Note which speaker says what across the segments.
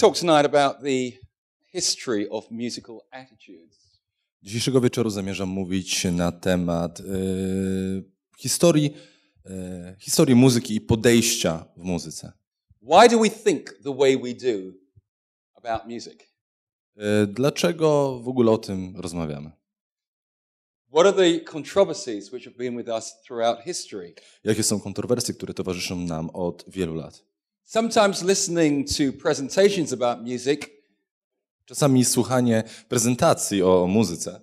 Speaker 1: talk tonight about the history of musical attitudes. Dzisiejszego wieczoru zamierzam mówić na temat y, historii, y, historii muzyki i podejścia w muzyce. Why do we think the way we do about music? Y, dlaczego w ogóle o tym rozmawiamy? What are the controversies which have been with us throughout history? Jakie są kontrowersje, które towarzyszą nam od wielu lat? Sometimes listening to presentations about music Czasami słuchanie prezentacji o muzyce.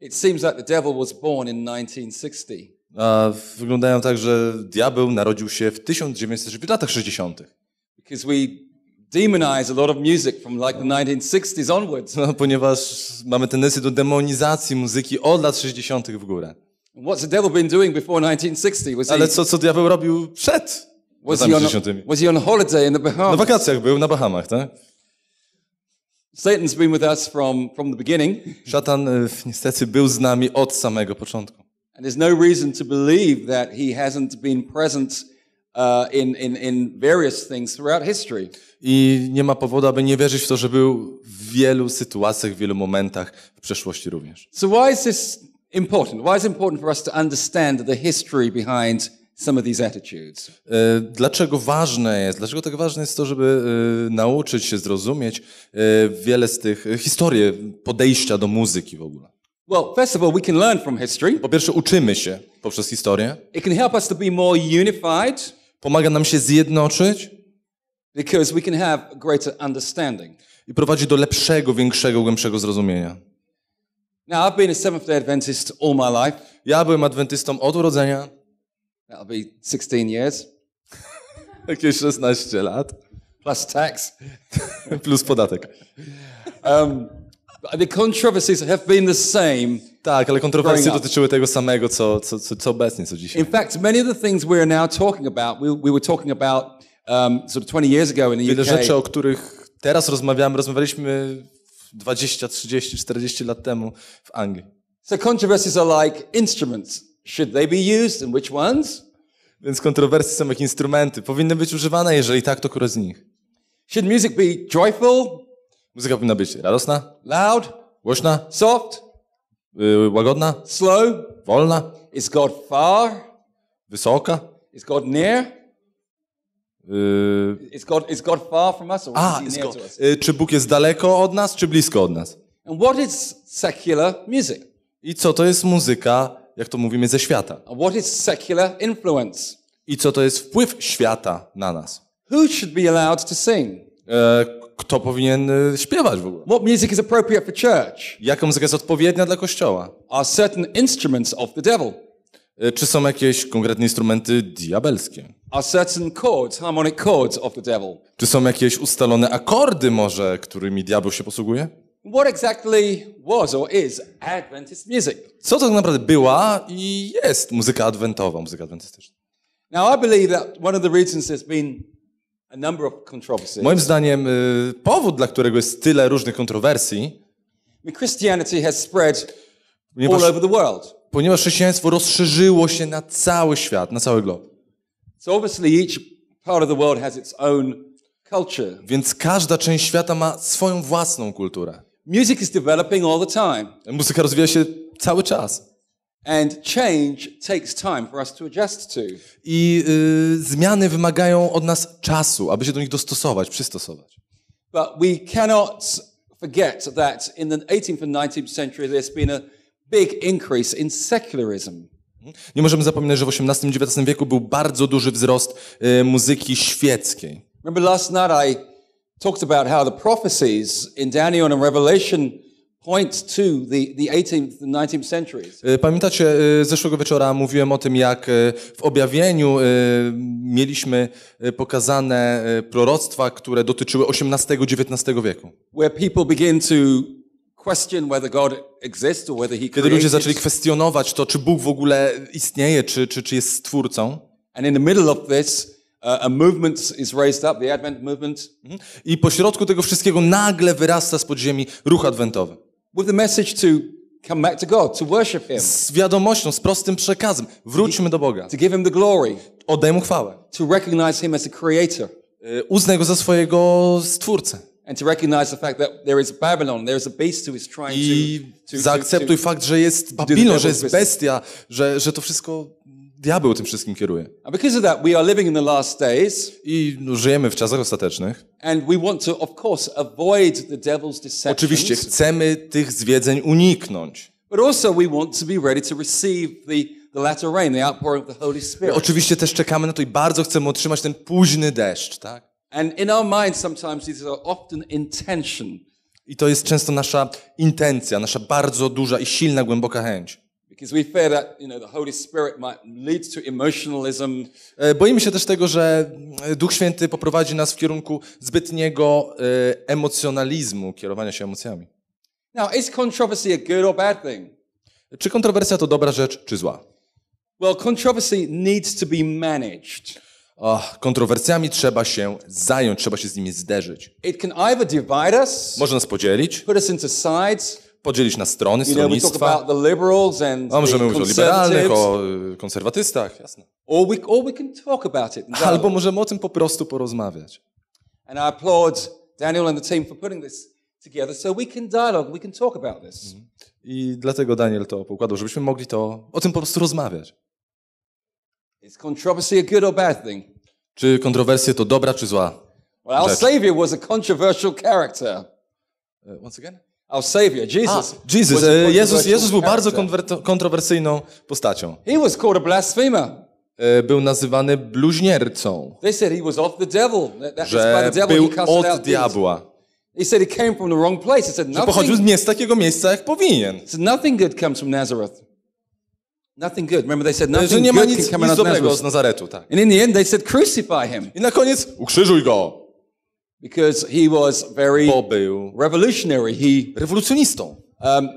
Speaker 1: It seems like the devil was born in 1960. A wyglądają tak, że diabeł narodził się w 1960 latach 60. Because we demonize a lot of music from like the 1960s onwards. No, ponieważ mamy tendencję do demonizacji muzyki od lat 60. w górę. What's the devil been doing before 1960? Was Ale co co diabeł robił przed Was he, on, was he on holiday in the Bahamas? Na wakacjach był na Bahamach, tak? Satan's been with us from, from the beginning. Szatan e, niestety był z nami od samego początku. And there's no reason to believe that he hasn't been present uh, in, in, in various things throughout history. I nie ma powodu, aby nie wierzyć w to, że był w wielu sytuacjach, w wielu momentach w przeszłości również. So why is this important? Why is it important for us to understand the history behind some of these attitudes. E, dlaczego ważne jest, dlaczego tak ważne jest to, żeby e, nauczyć się zrozumieć e, wiele z tych historii podejścia do muzyki w ogóle? Well, first of all, we can learn from history. Po pierwsze uczymy się poprzez historię. It can help us to be more unified. Pomaga nam się zjednoczyć. Because we can have greater understanding. I prowadzi do lepszego, większego, głębszego zrozumienia. Now, I've been a Seventh-day Adventist all my life. Ja byłem adwentystą od urodzenia. That'll be 16 years. Jakieś 16 lat. Plus tax. Plus podatek. Um, the controversies have been the same tak, ale kontrowersje dotyczyły tego samego, co, co, co, obecnie, co dzisiaj. In fact, many of the things we are now talking about, we, we were talking about um, sort of 20 years ago in the UK. Wiele rzeczy, o których teraz rozmawiamy, rozmawialiśmy 20, 30, 40 lat temu w Anglii. So controversies are like instruments. Should they be used and which ones? Więc kontrowersje są jak instrumenty. Powinny być używane, jeżeli tak, to które z nich? Should music be joyful? Muzyka powinna być radosna. Loud? Głośna. Soft? Yy, łagodna. Slow? Wolna. Is God far? Wysoka. Is God near? Yy... Is, God, is God far from us? Or A, is he near God... to us? Yy, czy Bóg jest daleko od nas, czy blisko od nas? And what is secular music? I co to jest muzyka jak to mówimy, ze świata. What is secular influence? I co to jest wpływ świata na nas? Who should be allowed to sing? E, kto powinien e, śpiewać w ogóle? What music is appropriate for church? Jaka muzyka jest odpowiednia dla kościoła? Are certain instruments of the devil? E, czy są jakieś konkretne instrumenty diabelskie? Are certain chords, harmonic chords of the devil? Czy są jakieś ustalone akordy może, którymi diabeł się posługuje? What exactly was or is Adventist music? Co to tak naprawdę była i jest muzyka adwentowa, muzyka adwentystyczna? Now I believe that one of the reasons there's been a number of controversies. Moim zdaniem y, powód, dla którego jest tyle różnych kontrowersji, Christianity has spread all over the world. Ponieważ chrześcijaństwo rozszerzyło się na cały świat, na cały glob. So obviously each part of the world has its own culture. Więc każda część świata ma swoją własną kulturę. Music is developing all the time. Muzyka rozwija się cały czas. And change takes time for us to adjust to. I y, zmiany wymagają od nas czasu, aby się do nich dostosować, przystosować. But we cannot forget that in the 18th and 19th century there's been a big increase in secularism. Nie możemy zapominać, że w XVIII-XIX wieku był bardzo duży wzrost y, muzyki świeckiej. Remember last night I talked about how the prophecies in Daniel and Revelation e, Pamiętacie, e, zeszłego wieczora mówiłem o tym, jak e, w objawieniu mieliśmy pokazane proroctwa, które dotyczyły XVIII-XIX wieku. Kiedy ludzie zaczęli kwestionować to, czy Bóg w ogóle istnieje, czy, czy, czy jest stwórcą. And in the middle of this, a movement is raised up, the Advent movement. Mhm. I pośrodku tego wszystkiego nagle wyrasta z podziemi ruch adwentowy. With the message to come back to God, to worship Him. Z wiadomością, z prostym przekazem. Wróćmy do Boga. To give Him the glory. Oddaj Mu chwałę. To recognize Him as a creator. E, uznaj Go za swojego Stwórcę. And to recognize the fact that there is Babylon, there is a beast who is trying I to, to, zaakceptuj to, to, fakt, że jest Babilon, że jest bestia, że, że to wszystko diabeł tym wszystkim kieruje. And because of that, we are living in the last days. I no, żyjemy w czasach ostatecznych. And we want to, of course, avoid the devil's deceptions. Oczywiście chcemy tych zwiedzeń uniknąć. But also we want to be ready to receive the The latter rain, the outpouring of the Holy Spirit. Oczywiście też czekamy na to i bardzo chcemy otrzymać ten późny deszcz, tak? And in our minds sometimes these are often intention. I to jest często nasza intencja, nasza bardzo duża i silna, głęboka chęć. Because we fear that, you know, the Holy Spirit might lead to emotionalism. E, boimy się też tego, że e, Duch Święty poprowadzi nas w kierunku zbytniego e, emocjonalizmu, kierowania się emocjami. Now, is controversy a good or bad thing? Czy kontrowersja to dobra rzecz, czy zła? Well, controversy needs to be managed. Oh, kontrowersjami trzeba się zająć, trzeba się z nimi zderzyć. It can either divide us, może nas podzielić, put us into sides, podzielić na strony, stronnictwa. możemy mówić o liberalnych, o konserwatystach, jasne. Or we, or we can talk about it no. Albo możemy o tym po prostu porozmawiać. And I applaud Daniel and the team for putting this together so we can dialogue, we can talk about this. Mhm. I dlatego Daniel to poukładał, żebyśmy mogli to, o tym po prostu rozmawiać. Is controversy a good or bad thing? Czy kontrowersje to dobra czy zła? Well, our Savior was a controversial character. Uh, once again? Our Savior, Jesus. A, Jesus. Jezus, Jezus był bardzo kontrowersyjną postacią. He was called a blasphemer e, był nazywany bluźniercą. Że był od diabła. He said he came from the wrong place. said nothing, że pochodził nie z takiego miejsca, jak powinien. Said nothing good comes from Nazareth. Nothing good. Remember they said e, nothing że nie ma nic, nic dobrego z Nazaretu. Tak. And in the end they said crucify him. I na koniec ukrzyżuj go. Because he was very Bo był revolutionary. He, rewolucjonistą. Um,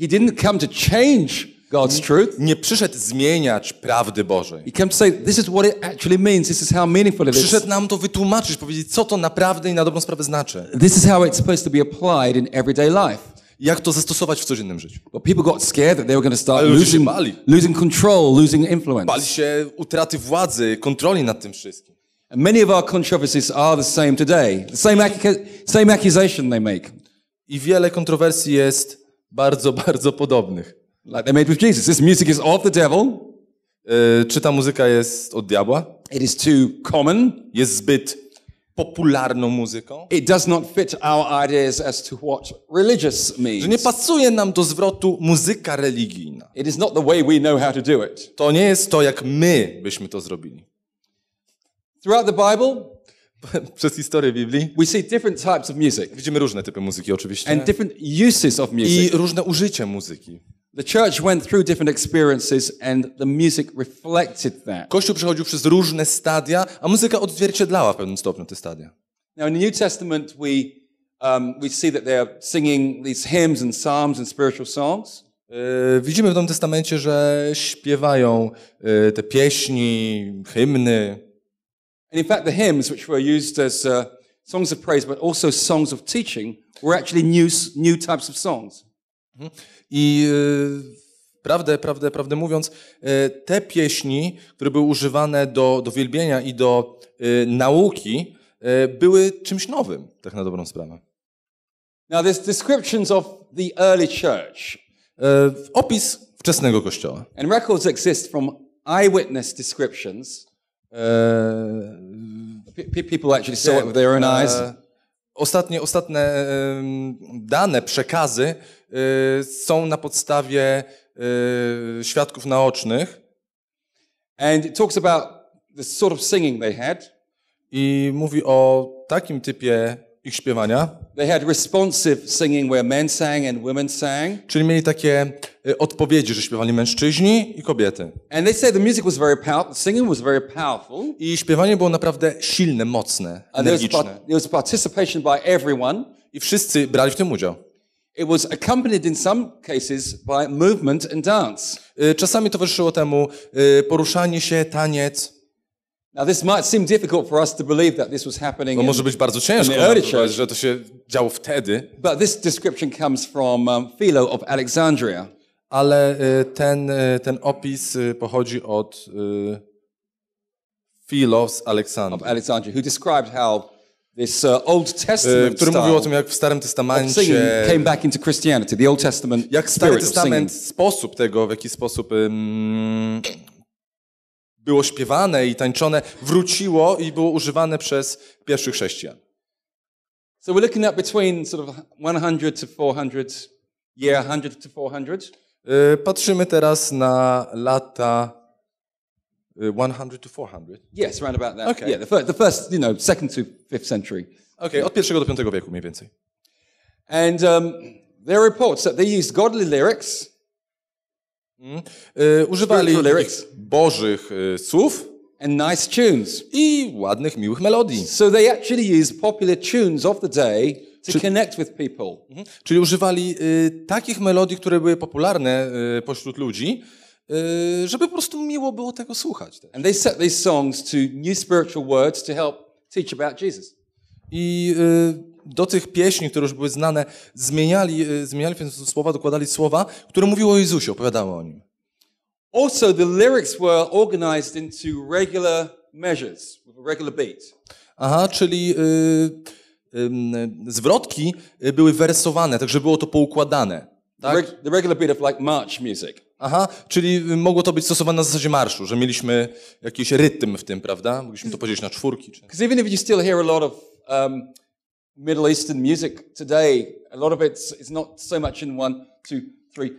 Speaker 1: he didn't come to change God's truth. Nie przyszedł zmieniać prawdy Bożej. He came to say, this is what it actually means. This is how meaningful it is. Przyszedł nam to wytłumaczyć, powiedzieć, co to naprawdę i na dobrą sprawę znaczy. This is how it's supposed to be applied in everyday life jak to zastosować w codziennym życiu. But people got scared that they were going to start losing, losing control, losing influence. Bali się utraty władzy, kontroli nad tym wszystkim. Many of our controversies are the same today. The same, same accusation they make. I wiele kontrowersji jest bardzo, bardzo podobnych. Like they made with Jesus. This music is of the devil. E, czy ta muzyka jest od diabła? It is too common. Jest zbyt popularną muzyką. It does not fit our ideas as to what religious means. Że nie pasuje nam do zwrotu muzyka religijna. It is not the way we know how to do it. To nie jest to, jak my byśmy to zrobili. Throughout the Bible, przez historię Biblii we see different types of music widzimy różne typy muzyki oczywiście and different uses of music. i różne użycie muzyki. The church went through different experiences and the music reflected that. Kościół przechodził przez różne stadia, a muzyka odzwierciedlała w pewnym stopniu te stadia. Now in the New Testament we um, we see that they are singing these hymns and psalms and spiritual songs. Yy, widzimy w Nowym Testamencie, że śpiewają yy, te pieśni, hymny. And in fact, the hymns, which were used as uh, songs of praise, but also songs of teaching, were actually new, new types of songs. Mhm. I e, prawdę, prawdę, prawdę mówiąc, e, te pieśni, które były używane do, do wielbienia i do e, nauki, e, były czymś nowym, tak na dobrą sprawę. Now there's descriptions of the early church. E, opis wczesnego kościoła. And records exist from eyewitness descriptions. Ostatnie, ostatnie eee, dane, przekazy eee, są na podstawie eee, świadków naocznych. And it talks about the sort of singing they had. I mówi o takim typie ich śpiewania. They had responsive singing where men sang and women sang. Czyli mieli takie y, odpowiedzi, że śpiewali mężczyźni i kobiety. And they said the music was very powerful, singing was very powerful. I śpiewanie było naprawdę silne, mocne, energiczne. And there was, was participation by everyone. I wszyscy brali w tym udział. It was accompanied in some cases by movement and dance. Y, czasami towarzyszyło temu y, poruszanie się, taniec. Now this might seem difficult for us to believe that this was happening. No może być bardzo ciężko, że to się działo wtedy. But this description comes from um, Philo of Alexandria. Ale y, ten, y, ten opis y, pochodzi od Philo z Aleksandrii. Of Alexandria, who described how this uh, Old Testament który mówił o tym, jak w Starym Testamencie came back into Christianity, the Old Testament jak Stary Testament sposób tego, w jaki sposób było śpiewane i tańczone, wróciło i było używane przez pierwszych chrześcijan. So we're looking at between sort of 100 to 400, yeah, 100 to 400. Y, patrzymy teraz na lata 100 y, to 400. Yes, around about that. Okay. Yeah, the first, the first, you know, second to fifth century. Okay, od pierwszego do piątego wieku mniej więcej. And um, there are reports that they used godly lyrics. Mm. używali bożych y, słów and nice tunes. i ładnych, miłych melodii. So they actually popular tunes of the day to Czy, connect with people. Mhm. Czyli używali y, takich melodii, które były popularne y, pośród ludzi, y, żeby po prostu miło było tego słuchać. Też. And they set these songs to new spiritual words to help teach about Jesus. I do tych pieśni, które już były znane, zmieniali, y, zmieniali słowa, dokładali słowa, które mówiły o Jezusie, opowiadały o Nim. Also the lyrics were organized into regular measures, with a regular beat. Aha, czyli y, y, zwrotki były wersowane, także było to poukładane. Tak? The, regular beat of like march music. Aha, czyli y, mogło to być stosowane na zasadzie marszu, że mieliśmy jakiś rytm w tym, prawda? Mogliśmy to podzielić na czwórki. Because even if you still hear a lot of um, Middle Eastern music today, a lot of it's, it's not so much in one, two,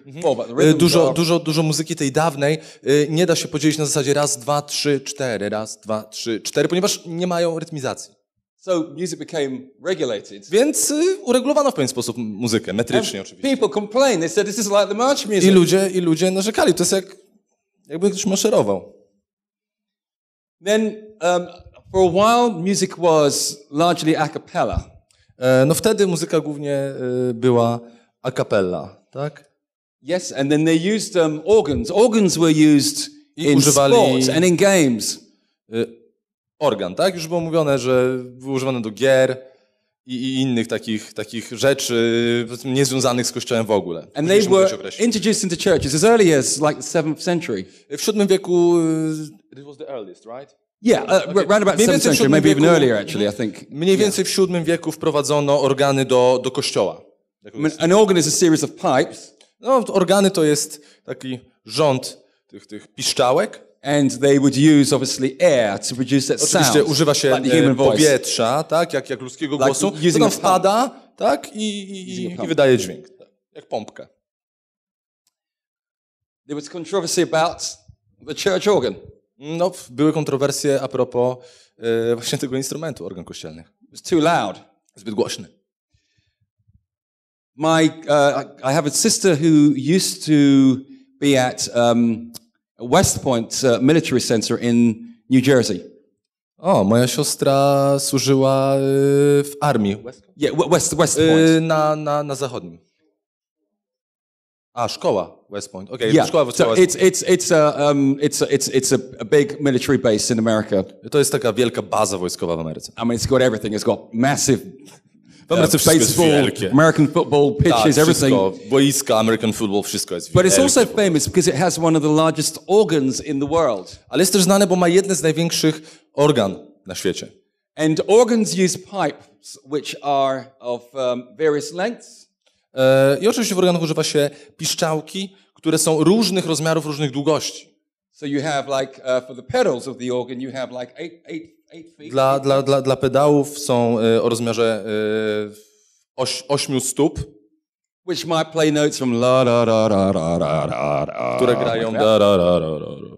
Speaker 1: mhm. e, Dużo, dużo, dużo muzyki tej dawnej e, nie da się podzielić na zasadzie raz, dwa, trzy, cztery, raz, dwa, trzy, cztery, ponieważ nie mają rytmizacji. So music became regulated. Więc e, uregulowano w pewien sposób muzykę, metrycznie And oczywiście. People complained. They said, This is like the march music. I ludzie, I ludzie narzekali, to jest jak, jakby ktoś maszerował. Then um, for a while music was largely a cappella. E, no wtedy muzyka głównie e, była a cappella, tak? Yes, and then they used um, organs. Organs were used I in sports and in games. E, organ, tak? Już było mówione, że były używane do gier i, i innych takich, takich rzeczy niezwiązanych z kościołem w ogóle. And they were introduced into churches as early as like the 7th century. W VII wieku it was the earliest, right? Yeah, uh, okay. round about 7th century, maybe wieku, even earlier actually, I think. Mniej więcej yeah. w VII wieku wprowadzono organy do, do kościoła. An organ is a series of pipes. No, organy to jest taki rząd tych, tych piszczałek. And they would use obviously air to produce that sound. Oczywiście używa się like e, powietrza, tak, jak, jak ludzkiego like głosu. To nam wpada, tak, i, i, i, i wydaje dźwięk, tak, jak pompka. There was controversy about the church organ. No, były kontrowersje a propos e, właśnie tego instrumentu, organ kościelny. It's too loud. Zbyt głośny. My, uh, I have a sister who used to be at um, West Point uh, Military Center in New Jersey. O, moja siostra służyła e, w armii. West, yeah, West, West e, Point. na, na, na zachodnim. Ah, szkoła West Point. Okay, yeah. Szkoła so it's, it's, it's, a, um, it's, a, it's, it's a big military base in America. To jest taka wielka baza wojskowa w Ameryce. I mean, it's got everything. It's got massive w Ameryce uh, baseball, American football, tak, pitches, tak, everything. Boiska, American football, wszystko jest But it's also famous because it has one of the largest organs in the world. Ale jest też znane, bo ma jedne z największych organ na świecie. And organs use pipes which are of um, various lengths. E, I oczywiście w organach używa się piszczałki, które są różnych rozmiarów, różnych długości. Dla, dla, dla, dla pedałów są e, o rozmiarze e, oś, stóp. Which might play notes from la ra ra ra ra ra ra ra. Które grają da ra ra ra ra.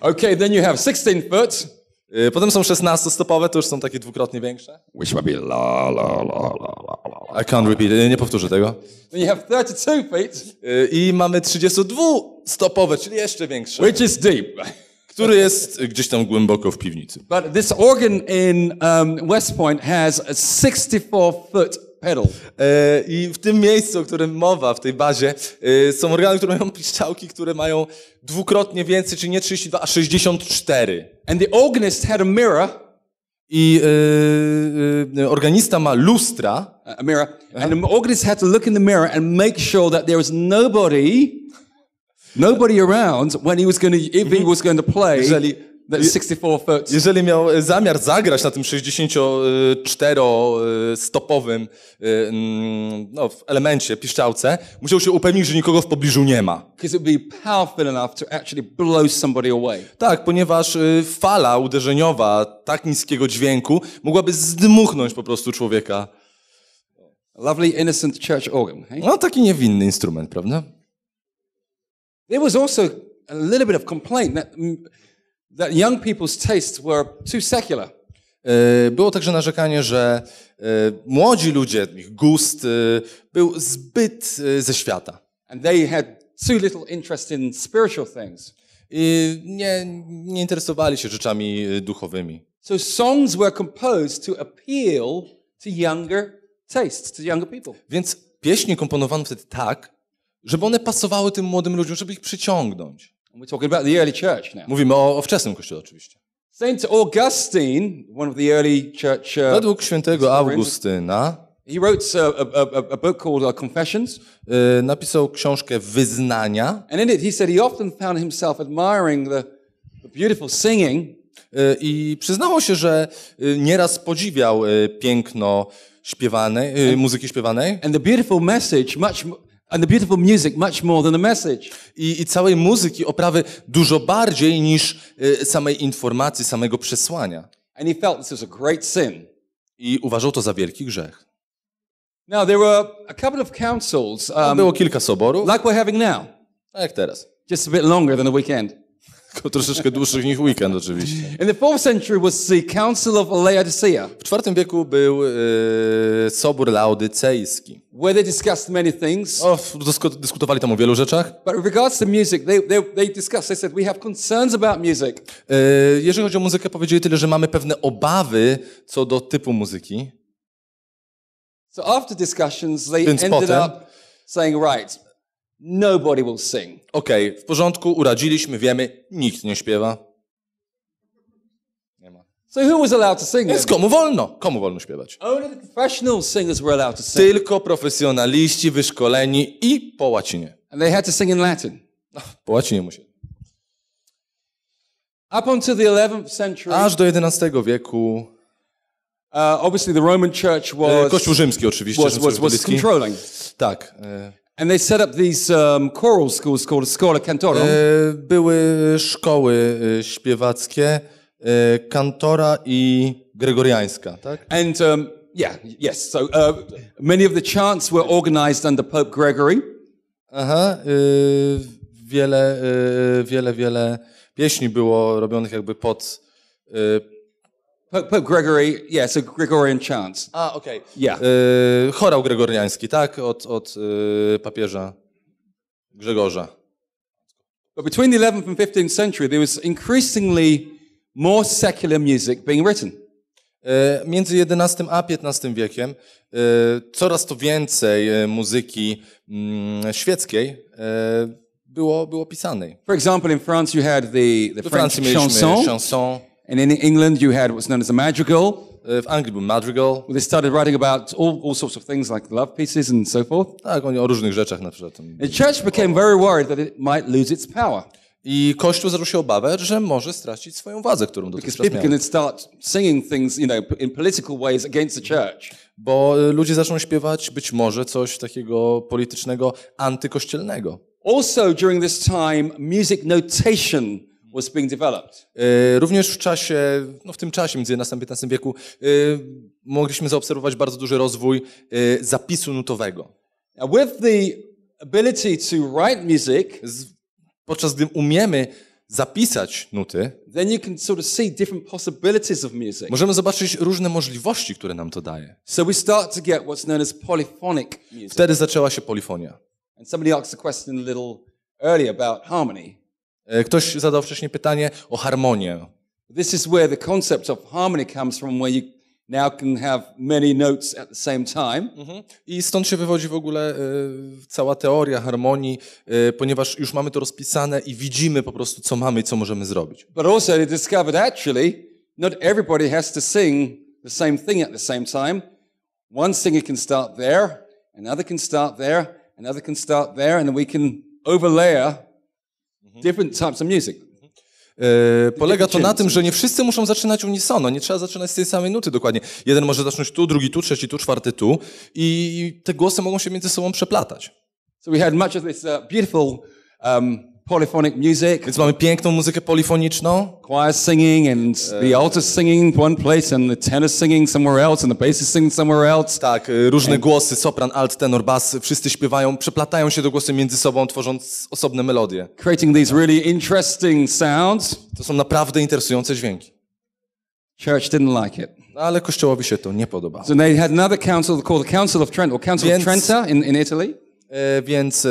Speaker 1: okay, then you have 16 foot. Y, potem są 16-stopowe, to już są takie dwukrotnie większe. Which will be la, la, la, la, la. I can't repeat, nie powtórzę tego. No you have 32 feet. Y, I mamy 32-stopowe, czyli jeszcze większe. Which is deep. Który jest gdzieś tam głęboko w piwnicy. But this organ in um, West Point has a 64 foot Pedal. E, I w tym miejscu, o którym mowa, w tej bazie, e, są organy, które mają piszczałki, które mają dwukrotnie więcej, czy nie 32, a 64. And the organist had a mirror. I y, y, organista ma lustra. A mirror. And the organist had to look in the mirror and make sure that there was nobody, nobody around when he was going to, if he mhm. was going to play. Jeżeli jeżeli miał e, zamiar zagrać na tym 64-stopowym e, mm, no, elemencie, piszczałce, musiał się upewnić, że nikogo w pobliżu nie ma. Tak, ponieważ e, fala uderzeniowa tak niskiego dźwięku mogłaby zdmuchnąć po prostu człowieka. Lovely innocent church organ. Hey? No taki niewinny instrument, prawda? There was also a little bit of complaint that that young people's tastes were too secular. E, było także narzekanie, że e, młodzi ludzie, ich gust e, był zbyt ze świata. And they had too little interest in spiritual things. I nie, nie interesowali się rzeczami duchowymi. So songs were composed to appeal to younger tastes, to younger people. Więc pieśni komponowano wtedy tak, żeby one pasowały tym młodym ludziom, żeby ich przyciągnąć. We're talking about the early church now. Mówimy o, o wczesnym kościele oczywiście. Saint Augustine, one of the early church. Uh, Według świętego Augustyna He wrote uh, a, a, a book called uh, Confessions. y, napisał książkę Wyznania And in it he said he often found himself admiring the, the beautiful singing y, i przyznało się, że y, nieraz podziwiał y, piękno śpiewane, y, muzyki śpiewanej and the beautiful message much And the beautiful music much more than the message. I, I całej muzyki, oprawy dużo bardziej niż y, samej informacji, samego przesłania. And he felt this was a great sin. I uważał to za wielki grzech. Now there were a couple of councils. Um, było kilka soborów. Like we're having now. Tak jak teraz. Just a bit longer than the weekend tylko troszeczkę dłuższych niż weekend oczywiście. In the fourth century was the Council of Laodicea. W czwartym wieku był e, Sobór Laodycejski. Where they discussed many things. O, dyskutowali tam o wielu rzeczach. But regards to music, they, they, they discussed, they said, we have concerns about music. E, jeżeli chodzi o muzykę, powiedzieli tyle, że mamy pewne obawy co do typu muzyki. So after discussions, they Więc ended potem, up saying, right, Nobody will sing. Okej, okay, w porządku, uradziliśmy, wiemy, nikt nie śpiewa. Nie ma. So who was allowed to sing? Więc komu wolno? Komu wolno śpiewać? Only the professional singers were allowed to sing. Tylko profesjonaliści wyszkoleni i po łacinie. And they had to sing in Latin. No, po łacinie musieli. Up until the 11th century. Aż do XI wieku. Uh, obviously the Roman Church e, was, Kościół rzymski oczywiście. Was, was, was controlling. Tak. E, And they set up these um, choral schools called Scuola Cantorum. E, były szkoły e, śpiewackie kantora e, i gregoriańska, tak? And um, yeah, yes. So uh, many of the chants were organized under Pope Gregory. Aha, y, wiele, y, wiele, wiele pieśni było robionych jakby pod y, Pope, Pope Gregory, yeah, so Gregorian chant. A, okej. Okay. Yeah. Y, chorał gregoriański, tak? Od, od y, papieża Grzegorza. But between the 11th and 15th century there was increasingly more secular music being written. Y, między XI a XV wiekiem coraz to więcej muzyki mm, świeckiej było, było pisanej. For example, in France you had the, the French chanson. chanson And in England, you had what's known as a madrigal. E, w Anglii był madrigal. They started writing about all, all sorts of things like love pieces and so forth. Tak, oni o różnych rzeczach na przykład. The church became very worried that it might lose its power. I Kościół zaczął się obawę, że może stracić swoją władzę, którą dotychczas miał. Bo e, ludzie zaczną śpiewać być może coś takiego politycznego, antykościelnego. Also during this time music notation was being developed. E, również w czasie, no w tym czasie, między XI i XV wieku, e, mogliśmy zaobserwować bardzo duży rozwój e, zapisu nutowego. with the ability to write music, podczas gdy umiemy zapisać nuty, then you can sort of see different possibilities of music. Możemy zobaczyć różne możliwości, które nam to daje. So we start to get what's known as polyphonic music. Wtedy zaczęła się polifonia. And somebody asked a question a little earlier about harmony. E, ktoś zadał wcześniej pytanie o harmonię. This is where the concept of harmony comes from, where you now can have many notes at the same time. Mhm. I stąd się wywodzi w ogóle y, cała teoria harmonii, y, ponieważ już mamy to rozpisane i widzimy po prostu, co mamy i co możemy zrobić. But also they discovered actually, not everybody has to sing the same thing at the same time. One singer can start there, another can start there, another can start there, and we can overlayer Mhm. Different types of music. Mhm. E, polega to na tym, że nie wszyscy muszą zaczynać unisono, nie trzeba zaczynać z tej samej nuty dokładnie. Jeden może zacząć tu, drugi tu, trzeci tu, czwarty tu i te głosy mogą się między sobą przeplatać. So we had much of this uh, beautiful um, polyphonic music. Więc mamy piękną muzykę polifoniczną. Choir singing and e. the altar singing in one place and the tenor singing somewhere else and the bass is singing somewhere else. Tak, e, różne and głosy, sopran, alt, tenor, bass, wszyscy śpiewają, przeplatają się do głosy między sobą, tworząc osobne melodie. Creating these really interesting sounds. To są naprawdę interesujące dźwięki. Church didn't like it. No, ale kościołowi się to nie podobało. So they had another council called the Council of Trent or Council więc, of Trenta in, in Italy. E, więc e,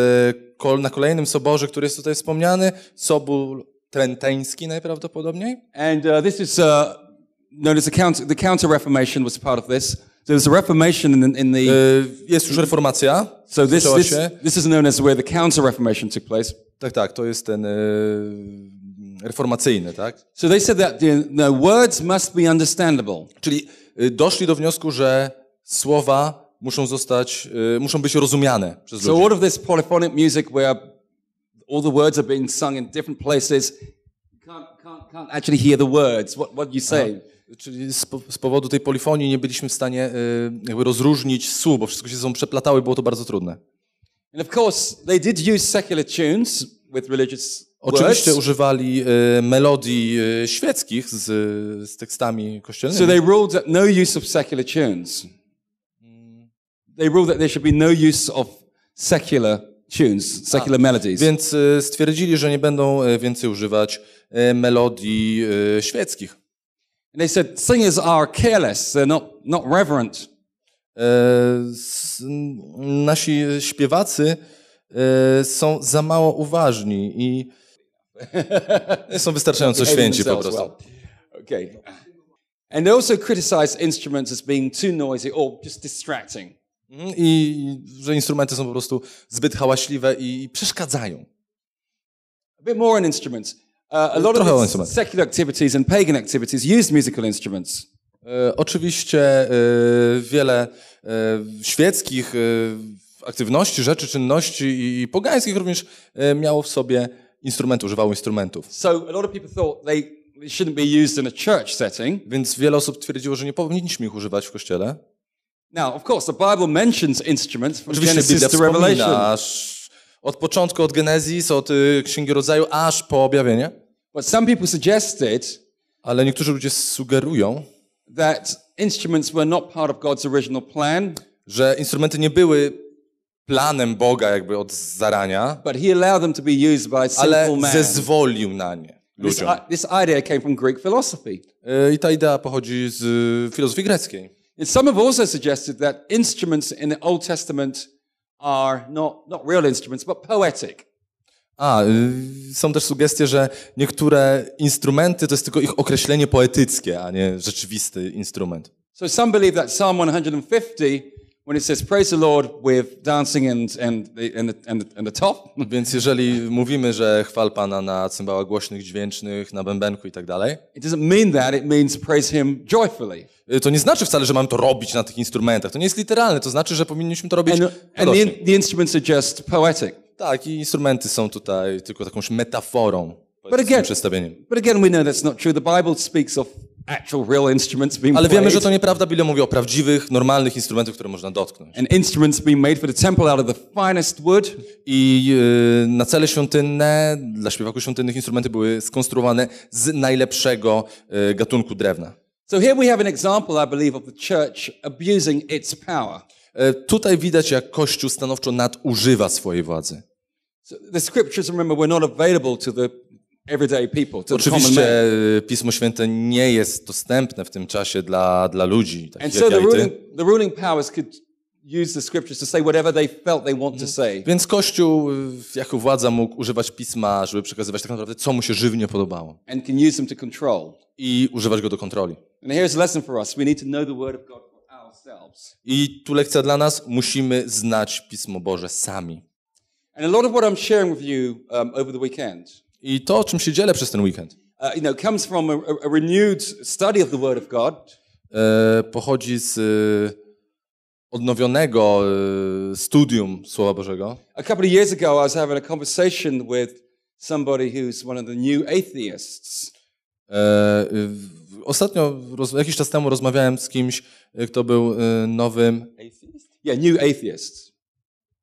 Speaker 1: na kolejnym soborze, który jest tutaj wspomniany, Sobór Trenteński najprawdopodobniej. And uh, this is uh, known as the counter, the counter Reformation was part of this. There was a reformation in the, in the y, jest już reformacja. So this, this, this is known as where the counter reformation took place. Tak, tak, to jest ten y, reformacyjny, tak? So they said that the, the words must be understandable. Czyli y, doszli do wniosku, że słowa muszą zostać, y, muszą być rozumiane przez ludzi. So all of this polyphonic music where all the words are being sung in different places, you can't, can't, can't actually hear the words, what, what you say. Aha. Czyli z, z, powodu tej polifonii nie byliśmy w stanie y, jakby rozróżnić słów, bo wszystko się ze sobą przeplatało i było to bardzo trudne. And of course, they did use secular tunes with religious Oczywiście words. używali e, melodii świeckich z, z tekstami kościelnymi. So they ruled out no use of secular tunes they ruled that there should be no use of secular tunes, secular melodies. Więc e, stwierdzili, że nie będą e, więcej używać e, melodii świeckich. And they said singers are careless, they're not not reverent. Nasi śpiewacy są za mało uważni i są wystarczająco święci po prostu. Okay. And they also criticize instruments as being too noisy or just distracting. Mhm. I że instrumenty są po prostu zbyt hałaśliwe i przeszkadzają. A bit more on instruments. Uh, a lot Trochę of secular activities and pagan activities used musical instruments. E, oczywiście e, wiele e, świeckich aktywności, rzeczy, czynności i, i pogańskich również miało w sobie instrumenty, używało instrumentów. So a lot of people thought they shouldn't be used in a church setting. Więc wiele osób twierdziło, że nie powinniśmy ich używać w kościele. Now, of course, the Bible mentions instruments from Oczywiście Genesis Biblia to Revelation. Aż od początku, od Genezis, od y, Księgi Rodzaju, aż po objawienie. But some people suggested, ale niektórzy ludzie sugerują, that instruments were not part of God's original plan. Że instrumenty nie były planem Boga jakby od zarania. But he allowed them to be used by sinful ale man. zezwolił na nie ludziom. This, this idea came from Greek philosophy. Y, I ta idea pochodzi z y, filozofii greckiej. And some have also suggested that instruments in the Old Testament are not, not real instruments, but poetic. A, y, są też sugestie, że niektóre instrumenty to jest tylko ich określenie poetyckie, a nie rzeczywisty instrument. So some believe that Psalm 150 When it says praise the Lord with dancing and, and, the, and, the, and, the, and the top. Więc jeżeli mówimy, że chwal Pana na cymbałach głośnych, dźwięcznych, na bębenku i tak dalej. It doesn't mean that, it means praise Him joyfully. Y, to nie znaczy wcale, że mam to robić na tych instrumentach. To nie jest literalne, to znaczy, że powinniśmy to robić And, and the, the instruments are just poetic. Tak, i instrumenty są tutaj tylko takąś metaforą. But again, but again we know that's not true. The Bible speaks of actual real instruments being Ale wiemy, że to nieprawda. Biblia mówi o prawdziwych, normalnych instrumentach, które można dotknąć. And instruments being made for the temple out of the finest wood. I y, na cele świątynne, dla śpiewaków świątynnych instrumenty były skonstruowane z najlepszego y, gatunku drewna. So here we have an example, I believe, of the church abusing its power. E, tutaj widać, jak Kościół stanowczo nadużywa swojej władzy. the scriptures, remember, were not available to the Oczywiście y, Pismo Święte nie jest dostępne w tym czasie dla, dla ludzi, And so the ruling, the ruling powers could use the scriptures to say whatever they felt they want to mhm. say. Więc Kościół y, jako władza mógł używać pisma, żeby przekazywać tak naprawdę, co mu się żywnie podobało. And can use them to control. I używać go do kontroli. And here's a lesson for us. We need to know the word of God for ourselves. I tu lekcja dla nas. Musimy znać Pismo Boże sami. And a lot of what I'm sharing with you um, over the weekend. I to, czym się dzielę przez ten weekend, uh, you know, comes from a, a renewed study of the Word of God. e, pochodzi z e, odnowionego e, studium Słowa Bożego. A couple of years ago, I was having a conversation with somebody who's one of the new atheists. E, w- Ostatnio, roz, jakiś czas temu rozmawiałem z kimś, e, kto był e, nowym, Atheists? Yeah, new atheists.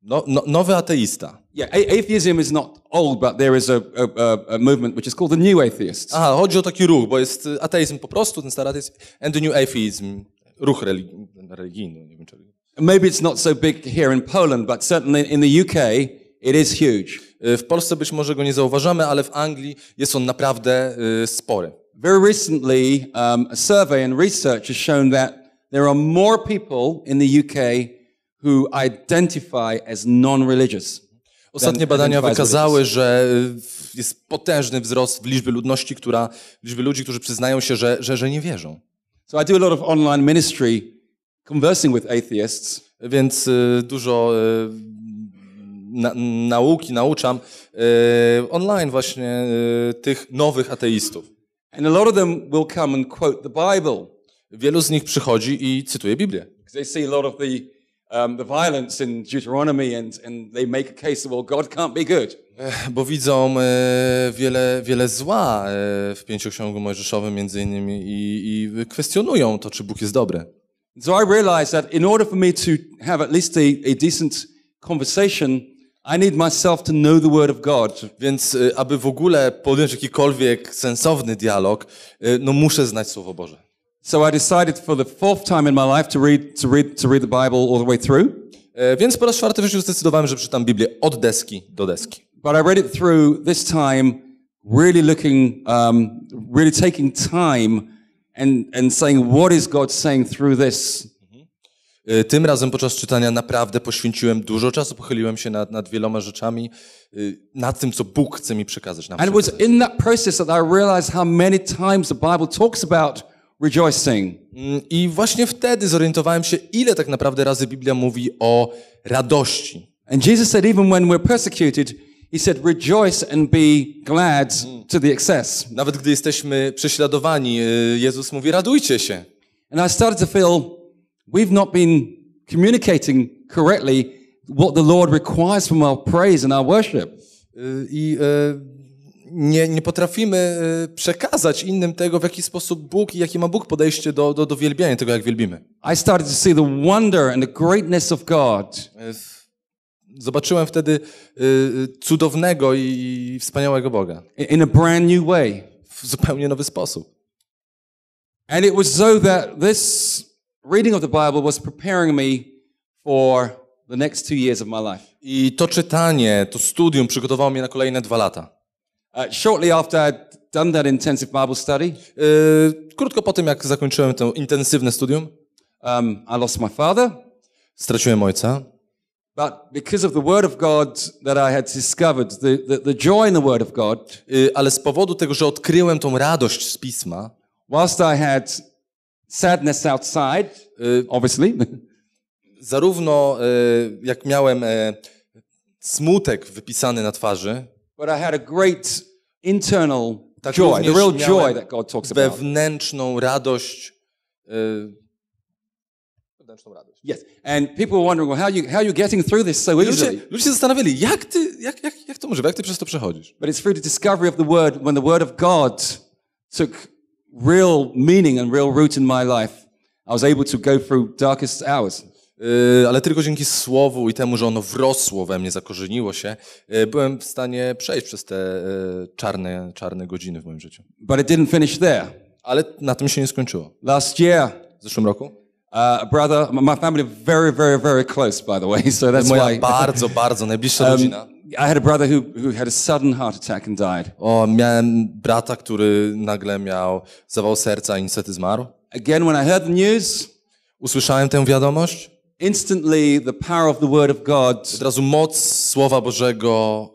Speaker 1: No, no, nowy ateista. Yeah, atheism is not old, but there is a, a, a movement which is called the new atheist. Aha, chodzi o taki ruch, bo jest y, ateizm po prostu, ten stary ateizm, and the new atheism, ruch religi religijny, nie wiem czy... Maybe it's not so big here in Poland, but certainly in the UK it is huge. Y, w Polsce być może go nie zauważamy, ale w Anglii jest on naprawdę y, spory. Very recently, um, a survey and research has shown that there are more people in the UK who identify as non-religious. Ostatnie badania wykazały, że y, jest potężny wzrost w liczbie ludności, która, liczby ludzi, którzy przyznają się, że, że, że nie wierzą. So I do a lot of online ministry conversing with atheists. Więc y, dużo y, na, nauki nauczam y, online właśnie y, tych nowych ateistów. And a lot of them will come and quote the Bible. Wielu z nich przychodzi i cytuje Biblię. They see a lot of the um, the violence in Deuteronomy and, and they make a case that, well, God can't be good. Eh, bo widzą e, wiele, wiele zła e, w Pięcioksiągu Mojżeszowym między innymi i, i kwestionują to, czy Bóg jest dobry. So I realized that in order for me to have at least a, a decent conversation I need myself to know the word of God. Więc e, aby w ogóle podjąć jakikolwiek sensowny dialog, e, no muszę znać słowo Boże. So I decided for the fourth time in my life to read, to read, to read the Bible all the way through. E, Więc po raz czwarty w życiu zdecydowałem, że czytam Biblię od deski do deski. But I read it through this time really looking, um, really taking time and, and saying what is God saying through this. Mhm. E, tym razem podczas czytania naprawdę poświęciłem dużo czasu, pochyliłem się nad, nad wieloma rzeczami, e, nad tym, co Bóg chce mi przekazać. Nam And it was in that process that I realized how many times the Bible talks about rejoicing. Mm, I właśnie wtedy zorientowałem się, ile tak naprawdę razy Biblia mówi o radości. And Jesus said, even when we're persecuted, he said, rejoice and be glad mm. to the excess. Nawet gdy jesteśmy prześladowani, y, Jezus mówi, radujcie się. And I started to feel we've not been communicating correctly what the Lord requires from our praise and our worship. Y, I e, nie, nie potrafimy y, przekazać innym tego, w jaki sposób Bóg i jakie ma Bóg podejście do, do, do wielbienia tego, jak wielbimy. I started to see the wonder and the greatness of God. Zobaczyłem wtedy y, y, cudownego i wspaniałego Boga. In a brand new way. W zupełnie nowy sposób. And it was so that this reading of the Bible was preparing me for the next two years of my life. I to czytanie, to studium przygotowało mnie na kolejne dwa lata. Uh, shortly after I'd done that intensive Bible study, yy, krótko po tym, jak zakończyłem to intensywne studium, um, I lost my father. Straciłem ojca. But because of the word of God that I had discovered, the, the, the joy in the word of God, yy, ale z powodu tego, że odkryłem tą radość z pisma, whilst I had sadness outside, yy, obviously, zarówno jak miałem e, smutek wypisany na twarzy, But I had a great internal tak joy, the real joy that God talks about. Wewnętrzną radość. wewnętrzną radość. Yes. And people were wondering, well, how you how you getting through this so easily? Ludzie, ludzie się zastanawiali, jak ty jak, jak, jak to możliwe, jak ty przez to przechodzisz? But it's through the discovery of the word when the word of God took real meaning and real root in my life. I was able to go through darkest hours. Yy, ale tylko dzięki słowu i temu, że ono wrosło we mnie, zakorzeniło się, yy, byłem w stanie przejść przez te yy, czarne, czarne godziny w moim życiu. But it didn't finish there. Ale na tym się nie skończyło. Last year. W zeszłym roku. Uh, brother, my family very, very, very close, by the way, so that's Moja why. bardzo, bardzo najbliższa um, rodzina. I had a brother who, who had a sudden heart attack and died. O, miałem brata, który nagle miał zawał serca i niestety zmarł. Again, when I heard the news, usłyszałem tę wiadomość. Instantly the power of the word of God Od razu moc słowa Bożego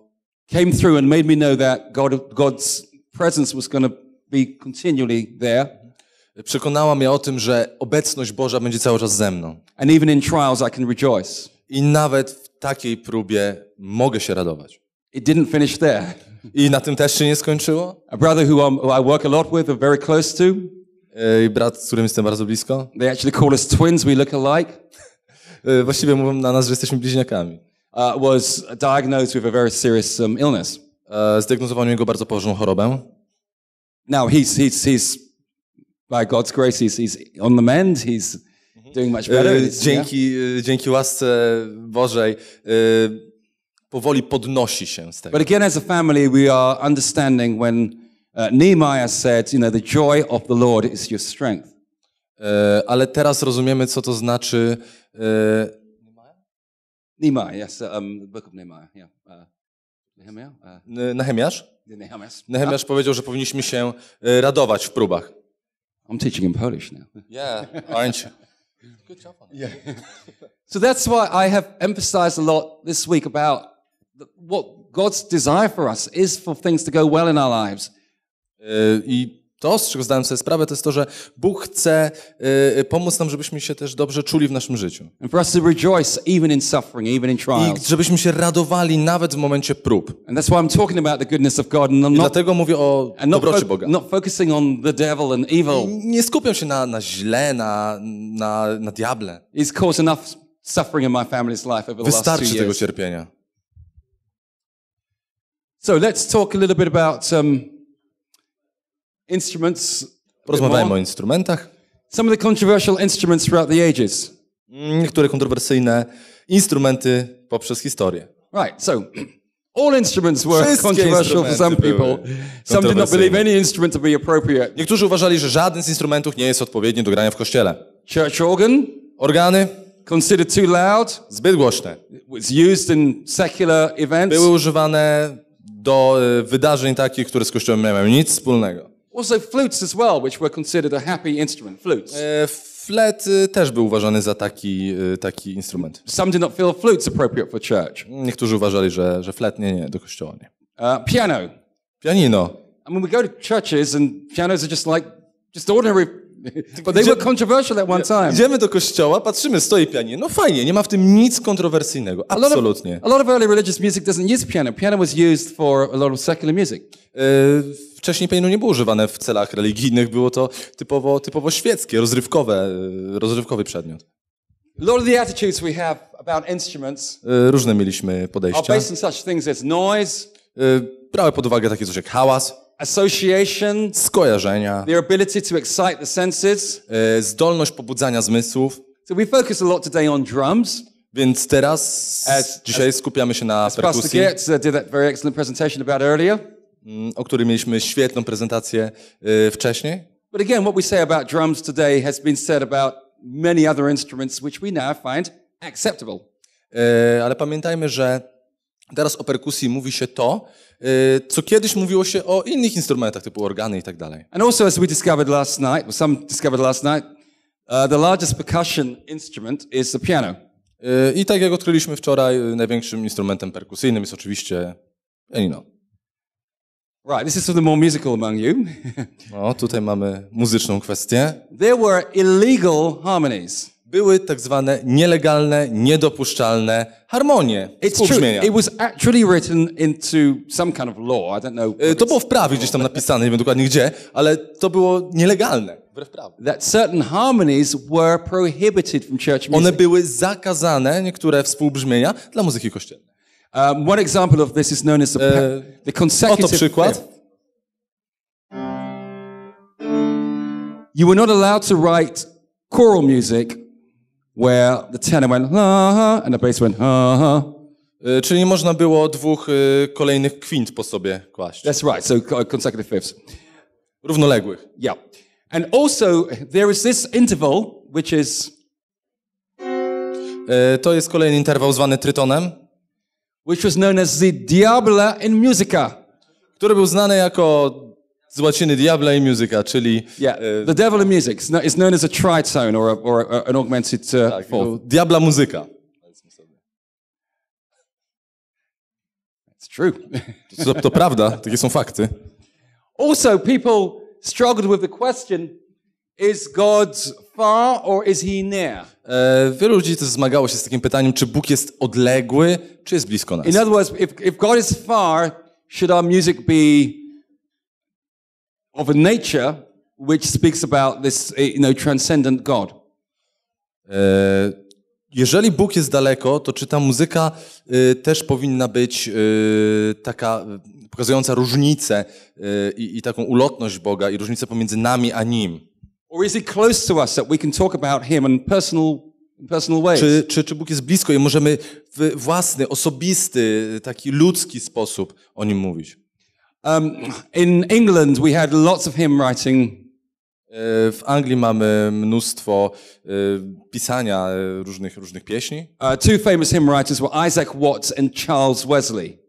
Speaker 1: came through and made me know that God, God's presence was going to be continually there. Przekonała mnie o tym, że obecność Boża będzie cały czas ze mną. And even in trials I can rejoice. I nawet w takiej próbie mogę się radować. It didn't finish there. I na tym też się nie skończyło. A brother who, who I work a lot with, are very close to. I brat, z którym jestem bardzo blisko. They actually call us twins, we look alike. E, właściwie mówią na nas, że jesteśmy bliźniakami. Uh, was diagnosed with a very serious um, illness. E, zdiagnozowano jego bardzo poważną chorobę. Now he's, he's, he's by God's grace, he's, he's on the mend, he's mhm. doing much better. E, dzięki, yeah? E, dzięki łasce Bożej powoli podnosi się z tego. But again as a family we are understanding when uh, Nehemiah said, you know, the joy of the Lord is your strength. E, ale teraz rozumiemy, co to znaczy. E, Nehemiah, yes, um, book of Nehemiah, yeah. Uh, Nehemiah? Uh, Nehemiasz? Nehemiasz powiedział, że powinniśmy się e, radować w próbach. I'm teaching in Polish now. Yeah, aren't you? Good job on that. Yeah. so that's why I have emphasized a lot this week about what God's desire for us is for things to go well in our lives. I to, z czego zdałem sobie sprawę, to jest to, że Bóg chce y, y pomóc nam, żebyśmy się też dobrze czuli w naszym życiu. I żebyśmy się radowali nawet w momencie prób. I dlatego mówię o dobroci Boga. nie skupiam się na, na źle, na, na, na diable. Wystarczy tego cierpienia. So let's talk a little bit about um, Rozmawiajmy o instrumentach. Some of the controversial instruments throughout the ages. Mm, niektóre kontrowersyjne instrumenty poprzez historię. Right, so all instruments were Wszystkie controversial for some people. Some did not believe any instrument to be appropriate. Niektórzy uważali, że żaden z instrumentów nie jest odpowiedni do grania w kościele. Church organ, organy, considered too loud, zbyt głośne. Was used in secular events. Były używane do e, wydarzeń takich, które z kościołem nie miały nic wspólnego. Also flutes as well, which were considered a happy instrument, flutes. E, flet y, też był uważany za taki, y, taki instrument. Some did not feel flutes appropriate for church. Niektórzy uważali, że, że flet nie, nie, do kościoła nie. Uh, piano. Pianino. I mean, we go to churches and pianos are just like, just ordinary But they were controversial at one time. Idziemy do kościoła, patrzymy, stoi pianino. No fajnie, nie ma w tym nic kontrowersyjnego. Absolutnie. A lot of, early religious music doesn't use piano. Piano was used for a lot of secular music. E, wcześniej pianino nie było używane w celach religijnych, było to typowo, typowo świeckie, rozrywkowe, e, rozrywkowy przedmiot. A lot of the attitudes we have about instruments e, Różne mieliśmy podejścia. Are based on such things as noise. Brały pod uwagę takie coś jak hałas association, skojarzenia, the ability to excite the senses. E, zdolność pobudzania zmysłów. So we focus a lot today on drums. Więc teraz As- dzisiaj skupiamy się na Pastor perkusji, uh, earlier. Mm, o której mieliśmy świetną prezentację y, wcześniej. But again, what we say about drums today has been said about many other instruments which we now find acceptable. E, ale pamiętajmy, że Teraz o perkusji mówi się to, y, co kiedyś mówiło się o innych instrumentach typu organy i tak dalej. And also as we discovered last night, some discovered last night, uh, the largest percussion instrument is the piano. Y, I tak jak odkryliśmy wczoraj, y, największym instrumentem perkusyjnym jest oczywiście pianino. Right, this is for the more musical among you. no, tutaj mamy muzyczną kwestię. There were illegal harmonies były tak zwane nielegalne, niedopuszczalne harmonie współbrzmienia. E, to było w prawie gdzieś tam napisane, nie wiem dokładnie gdzie, ale to było nielegalne, wbrew That certain harmonies were prohibited from church music. One były zakazane, niektóre współbrzmienia, dla muzyki kościelnej. Um, one example of this is known as the, e, the consecutive Oto przykład. You were not allowed to write choral music where the tenor went ha, uh-huh, and the bass went ha, uh-huh. e, Czyli można było dwóch e, kolejnych kwint po sobie kłaść. That's right, so consecutive fifths. Równoległych. Yeah. And also, there is this interval, which is, e, To jest kolejny interwał zwany trytonem, which was known as the diabla in musica. który był znany jako z łaciny diabla i muzyka, czyli... Yeah, e, the devil in music It's known as a tritone or, a, or an augmented uh, tak, fourth. Diabla muzyka. It's true. to, to prawda, takie są fakty. Also, people struggled with the question, is God far or is he near? E, wielu ludzi to zmagało się z takim pytaniem, czy Bóg jest odległy, czy jest blisko nas. In other words, if, if God is far, should our music be of a nature which speaks about this eh, you know, transcendent God. E, jeżeli Bóg jest daleko, to czy ta muzyka y, też powinna być y, taka pokazująca różnicę y, i taką ulotność Boga i różnicę pomiędzy nami a Nim? Czy, czy Bóg jest blisko i możemy w własny, osobisty, taki ludzki sposób o Nim mówić? Um, in England, we had lots of hymn writing. W Anglii mamy mnóstwo pisania różnych, różnych pieśni. Uh, two famous hymn writers were Isaac Watts and Charles Wesley.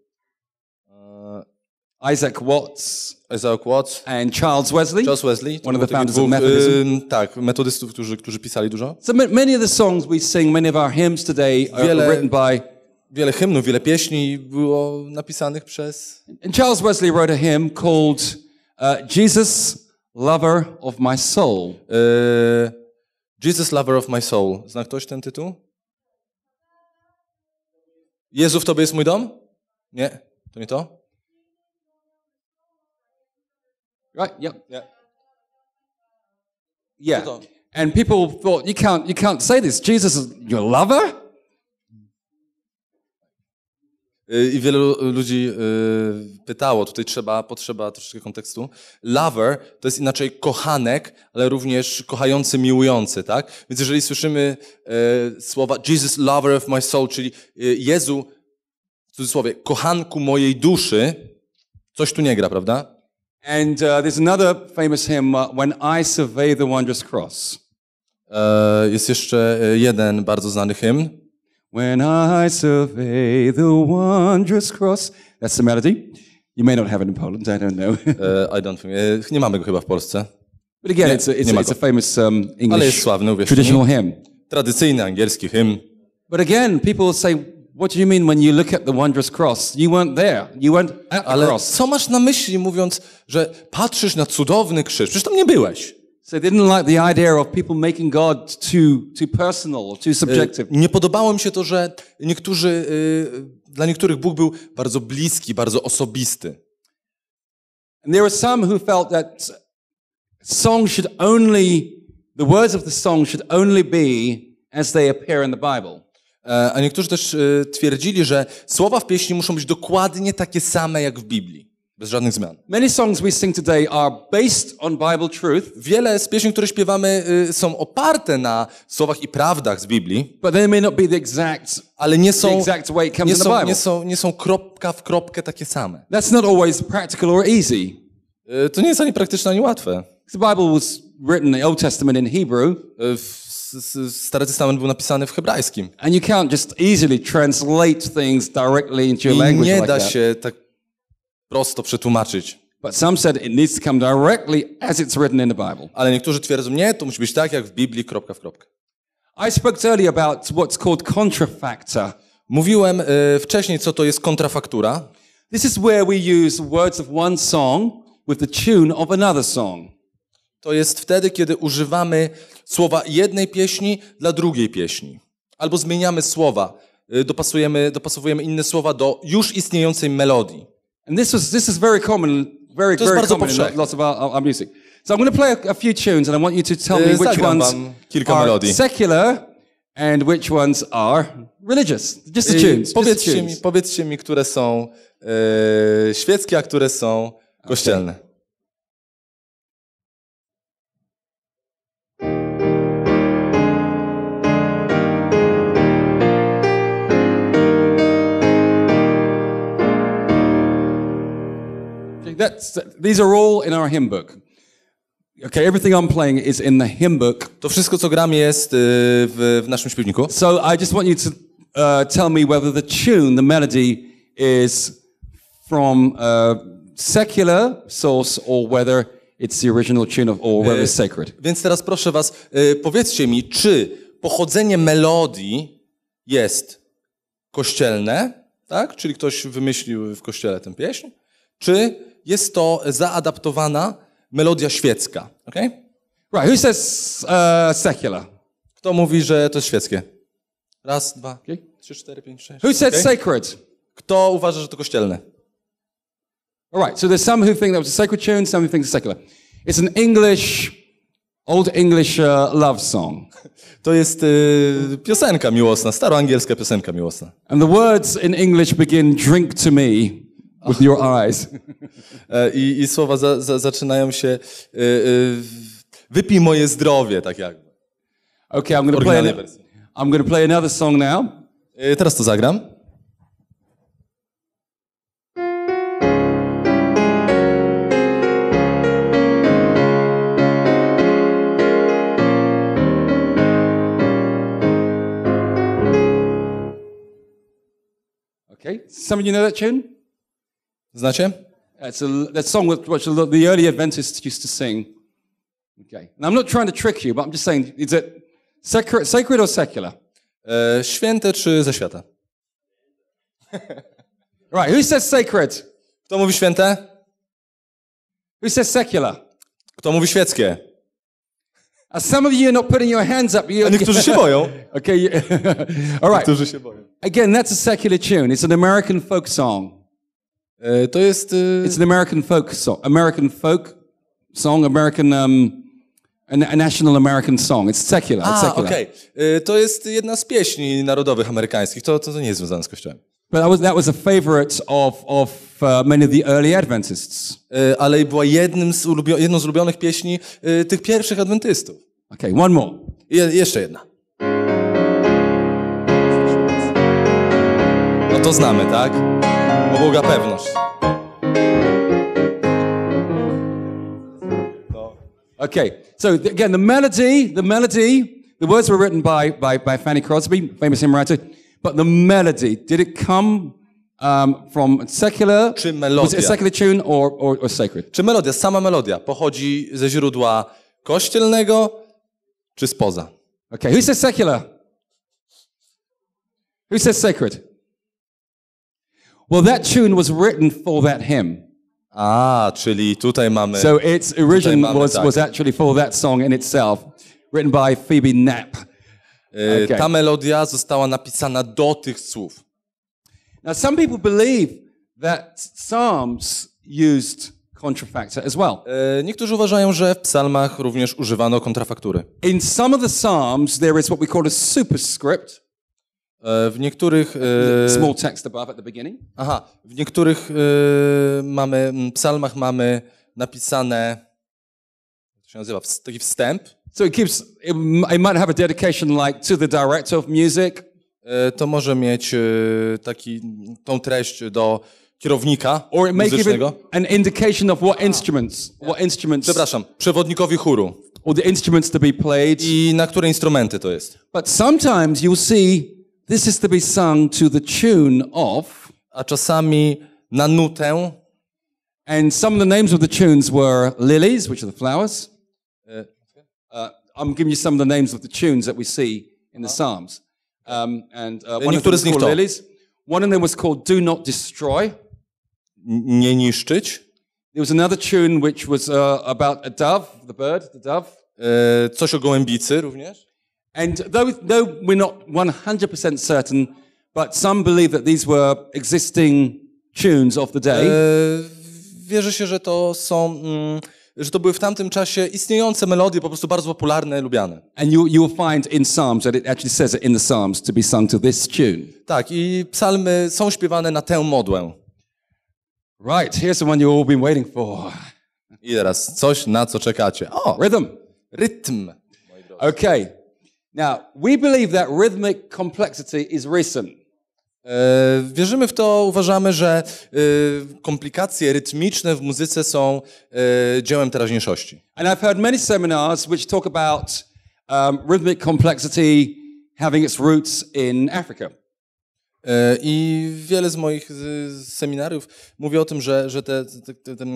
Speaker 1: Uh, Isaac Watts, Isaac Watts and Charles Wesley, Charles Wesley one of the founders of Methodism. Um, tak, metodystów, którzy, którzy pisali dużo. So many of the songs we sing, many of our hymns today are Wiele... written by wiele hymnów, wiele pieśni było napisanych przez. Charles Wesley wrote a hymn called uh, Jesus, Lover of My Soul. E, Jesus, Lover of My Soul. Zna ktoś ten tytuł? Jezu w Tobie jest mój dom? Nie, to nie to. Right, yeah. Yeah. yeah. And people thought, you can't, you can't say this. Jesus is your lover? Y, I wielu ludzi y, pytało, tutaj trzeba, potrzeba troszeczkę kontekstu. Lover to jest inaczej kochanek, ale również kochający, miłujący, tak? Więc jeżeli słyszymy y, słowa Jesus, lover of my soul, czyli Jezu, w cudzysłowie, kochanku mojej duszy, coś tu nie gra, prawda? And uh, there's another famous hymn, uh, When I Survey the Wondrous Cross. E, jest jeszcze e, jeden bardzo znany hymn. When I survey the wondrous cross. That's the melody. You may not have it in Poland, I don't know. uh, I don't think. E, nie mamy go chyba w Polsce.
Speaker 2: But again, nie, it's, a, it's, a, it's a
Speaker 1: famous um, English sławny, uwierz, traditional nie? hymn. Tradycyjny angielski hymn. But again, people say, what do you mean when you look at the wondrous cross? You weren't there. You weren't at the Ale co masz na myśli mówiąc, że patrzysz na cudowny krzyż? Przecież tam nie byłeś. Nie podobało im się to, że niektórzy, e, dla niektórych Bóg był bardzo bliski, bardzo osobisty. And there some who felt that should only, the words of the song should only be as they appear in the Bible. E, a niektórzy też e, twierdzili, że słowa w pieśni muszą być dokładnie takie same jak w Biblii. Bez żadnych zmian. Many songs we sing today are based on Bible truth. Wiele z pieśni, które śpiewamy, y, są oparte na słowach i prawdach z Biblii. But they may not be the exact, ale nie są, the exact way it comes nie, są, nie są nie są kropka w kropkę takie same. That's not always practical or easy. Y, to nie jest ani praktyczne, ani łatwe. The Bible was written, the Old Testament in Hebrew. Y, Stary Testament był napisany w hebrajskim. And you can't just easily translate things directly into your language. I nie da się tak prosto przetłumaczyć. But some said it needs to come directly as it's written in the Bible. Ale niektórzy twierdzą, nie, to musi być tak jak w Biblii, kropka w kropkę. I spoke earlier about what's called contrafactor. Mówiłem y, wcześniej, co to jest kontrafaktura. This is where we use words of one song with the tune of another song. To jest wtedy, kiedy używamy słowa jednej pieśni dla drugiej pieśni. Albo zmieniamy słowa, y, dopasujemy, dopasowujemy inne słowa do już istniejącej melodii. And this was this is very common, very to very common in lots of our, our music. So I'm going to play a, a, few tunes, and I want you to tell me which ones are melodii. secular and which ones are religious. Just the tunes. Powiedzcie, tunes. Mi, powiedzcie mi, które są e, świeckie, a które są kościelne. Okay. that's, these are all in our hymn book. Okay, everything I'm playing is in the hymn book. To wszystko, co gram, jest y, w, w naszym śpiewniku. So I just want you to uh, tell me whether the tune, the melody, is from a uh, secular source or whether it's the original tune of, or whether it's y, sacred. Więc teraz proszę was, y, powiedzcie mi, czy pochodzenie melodii jest kościelne, tak? Czyli ktoś wymyślił w kościele tę pieśń, czy jest to zaadaptowana melodia świecka. Okay? Right, who says uh, secular? Kto mówi, że to jest świeckie? Raz, dwa, okay. trzy, cztery, pięć,
Speaker 2: sześć. Who said okay? sacred?
Speaker 1: Kto uważa, że to kościelne? All right, so there's some who think that was a sacred tune, some who think it's secular. It's an English, old English uh, love song. To jest y, piosenka miłosna, staroangielska piosenka miłosna. And the words in English begin drink to me with your eyes. E, I, i słowa za, za, zaczynają się y, y, wypij moje zdrowie, tak jakby. Okay, I'm gonna play, I'm gonna play another song now. Y, teraz to zagram. Okay, some of you know that tune? Znacie? It's a, that song which the early Adventists used to sing. Okay. And I'm not trying to trick you, but I'm just saying, is it sacred, sacred or secular? E, święte czy ze świata? right, who says sacred? Kto mówi święte? Who says secular? Kto mówi świeckie? As some of you are not putting your hands up. You... A niektórzy się boją. okay. All right. Niektórzy się boją. Again, that's a secular tune. It's an American folk song. E, to jest... E, it's an American folk song. American folk song, American... Um, a national American song. It's secular. It's secular. okej. Okay. E, to jest jedna z pieśni narodowych amerykańskich. To, to, to nie jest związane z kościołem. But that was, that was a favorite of, of uh, many of the early Adventists. Ale była jednym z jedną z ulubionych pieśni tych pierwszych adwentystów. Okay, one more. Je- jeszcze jedna. No to znamy, tak? bo Boga pewność. Okay, so again, the melody, the melody, the words were written by, by, by Fanny Crosby, famous hymn writer, but the melody, did it come um, from secular, Czy was it a secular tune or, or, or sacred? Czy melodia, sama melodia pochodzi ze źródła kościelnego czy spoza? Okay, who says secular? Who says sacred? Well, that tune was written for that hymn. A, czyli tutaj mamy. So its origin mamy, was, tak. was actually for that song in itself, written by Phoebe Knapp. Y, okay. Ta melodia została napisana do tych słów. Now some people believe that Psalms used contrafactor as well. Y, niektórzy uważają, że w psalmach również używano kontrafaktury. In some of the psalms there is what we call a superscript. E, w niektórych. E, small text above at the beginning. Aha, w niektórych e, mamy, psalmach mamy napisane, to się nazywa, taki wstęp. So it gives, it, might have a dedication like to the director of music. To może mieć taki, tą treść do kierownika Or it may muzycznego. Give an indication of what instruments, yeah. what instruments. Przepraszam, przewodnikowi chóru. Or the instruments to be played. I na które instrumenty to jest. But sometimes you'll see This is to be sung to the tune of. A czasami na nutę. And some of the names of the tunes were lilies, which are the flowers. Uh, uh I'm giving you some of the names of the tunes that we see in the uh-huh. Psalms. Um, and uh, one of them was called lilies. One of them was called "Do Not Destroy." Nie niszczyć. There was another tune which was uh, about a dove, the bird, the dove. coś o gołębicy również. And though, though we're not 100% certain, but some believe that these were existing tunes of the day. E, się, że to są... Mm, że to były w tamtym czasie istniejące melodie, po prostu bardzo popularne, lubiane. And you you will find in Psalms that it actually says it in the Psalms to be sung to this tune. Tak, i psalmy są śpiewane na tę modłę. Right, here's the one you all been waiting for. I teraz coś na co czekacie. O, rhythm, rytm. Okay. Now, we believe that rhythmic complexity is recent. E, wierzymy w to, uważamy, że e, komplikacje rytmiczne w muzyce są e, dziełem teraźniejszości. And I've heard many seminars which talk about um, rhythmic complexity having its roots in Africa. I wiele z moich seminariów mówi o tym, że, że te, te, te,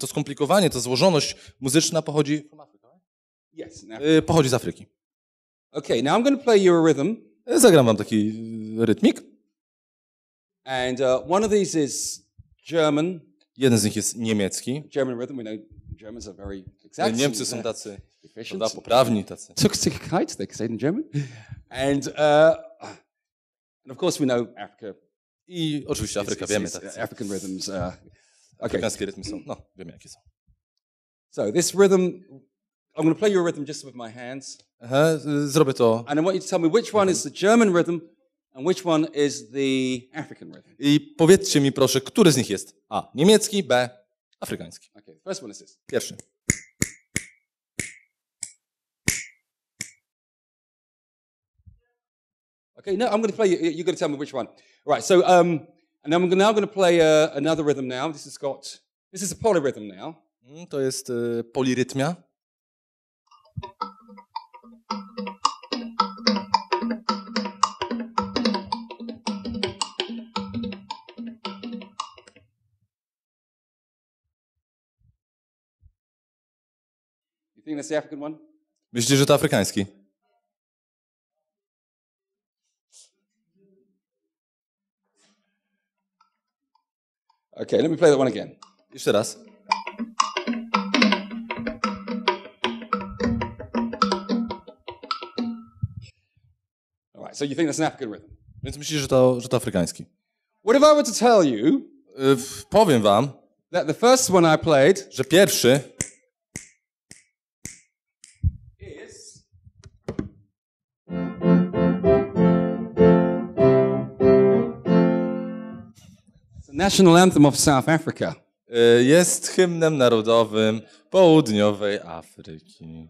Speaker 1: to skomplikowanie, ta złożoność muzyczna pochodzi. Yes, pochodzi z Afryki. Okay, now I'm going to play you a rhythm. Zagram wam taki rytmik. And uh, one of these is German. Jeden z nich jest niemiecki. German rhythm, we know Germans are very exact. Niemcy są tacy prawda, poprawni tacy. Zucksigkeit, they say in German. And, uh, and of course we know Africa. I oczywiście Afryka, wiemy tacy. Uh, African rhythms. Uh, okay. Afrykańskie rytmy są, no, wiemy jakie są. So this rhythm I'm going to play you a rhythm just with my hands. Aha, zrobię to. And I want you to tell me which one is the German rhythm and which one is the African rhythm. I powiedzcie mi proszę, który z nich jest A. Niemiecki, B. Afrykański. Okay, first one is this. Pierwszy. Okay, no, I'm going to play. you. You're going to tell me which one. Right. So, um, and I'm now going to play uh, another rhythm. Now, this has got. This is a polyrhythm now. Mm, to jest y, polirytmia. You think that's the African one? Myślisz, że to afrykański? Okay, let me play that one again. Jeszcze raz. All right, so you think that's an African rhythm? Więc myślisz, że to, że to afrykański? What if I were to tell you? Y, powiem wam, that the first one I played, że pierwszy the national anthem of South Africa. Jest hymnem narodowym południowej Afryki.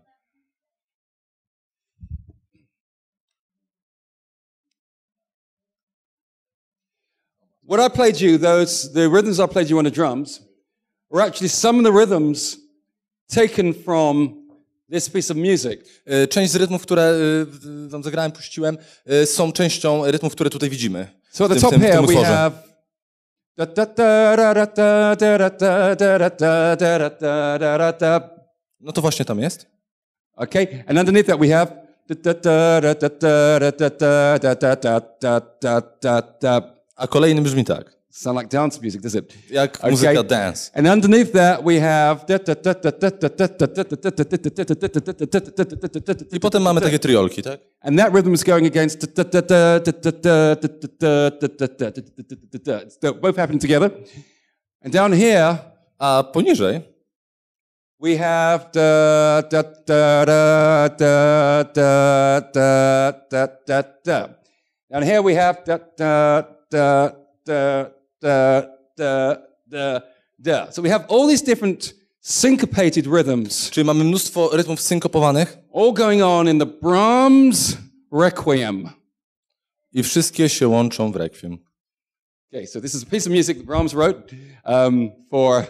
Speaker 1: What I played you, those the rhythms I played you on the drums, were actually some of the rhythms taken from this piece of music. Część z rytmów, które wam zagrałem, puściłem, są częścią rytmów, które tutaj widzimy. So at the top here we have No to właśnie tam jest. Okay, and underneath that we have a kolejny brzmi tak. sound like dance music, does it? Yeah, okay. musical dance. And underneath that we have... I potem mamy takie triolki, tak? And that rhythm is going against... both happening together. And down here... A poniżej... We have... And here we have da, da, da, da. So we have all these different syncopated rhythms. Czyli mamy mnóstwo rytmów synkopowanych. All going on in the Brahms Requiem. I wszystkie się łączą w Requiem. Okay, so this is a piece of music that Brahms wrote um, for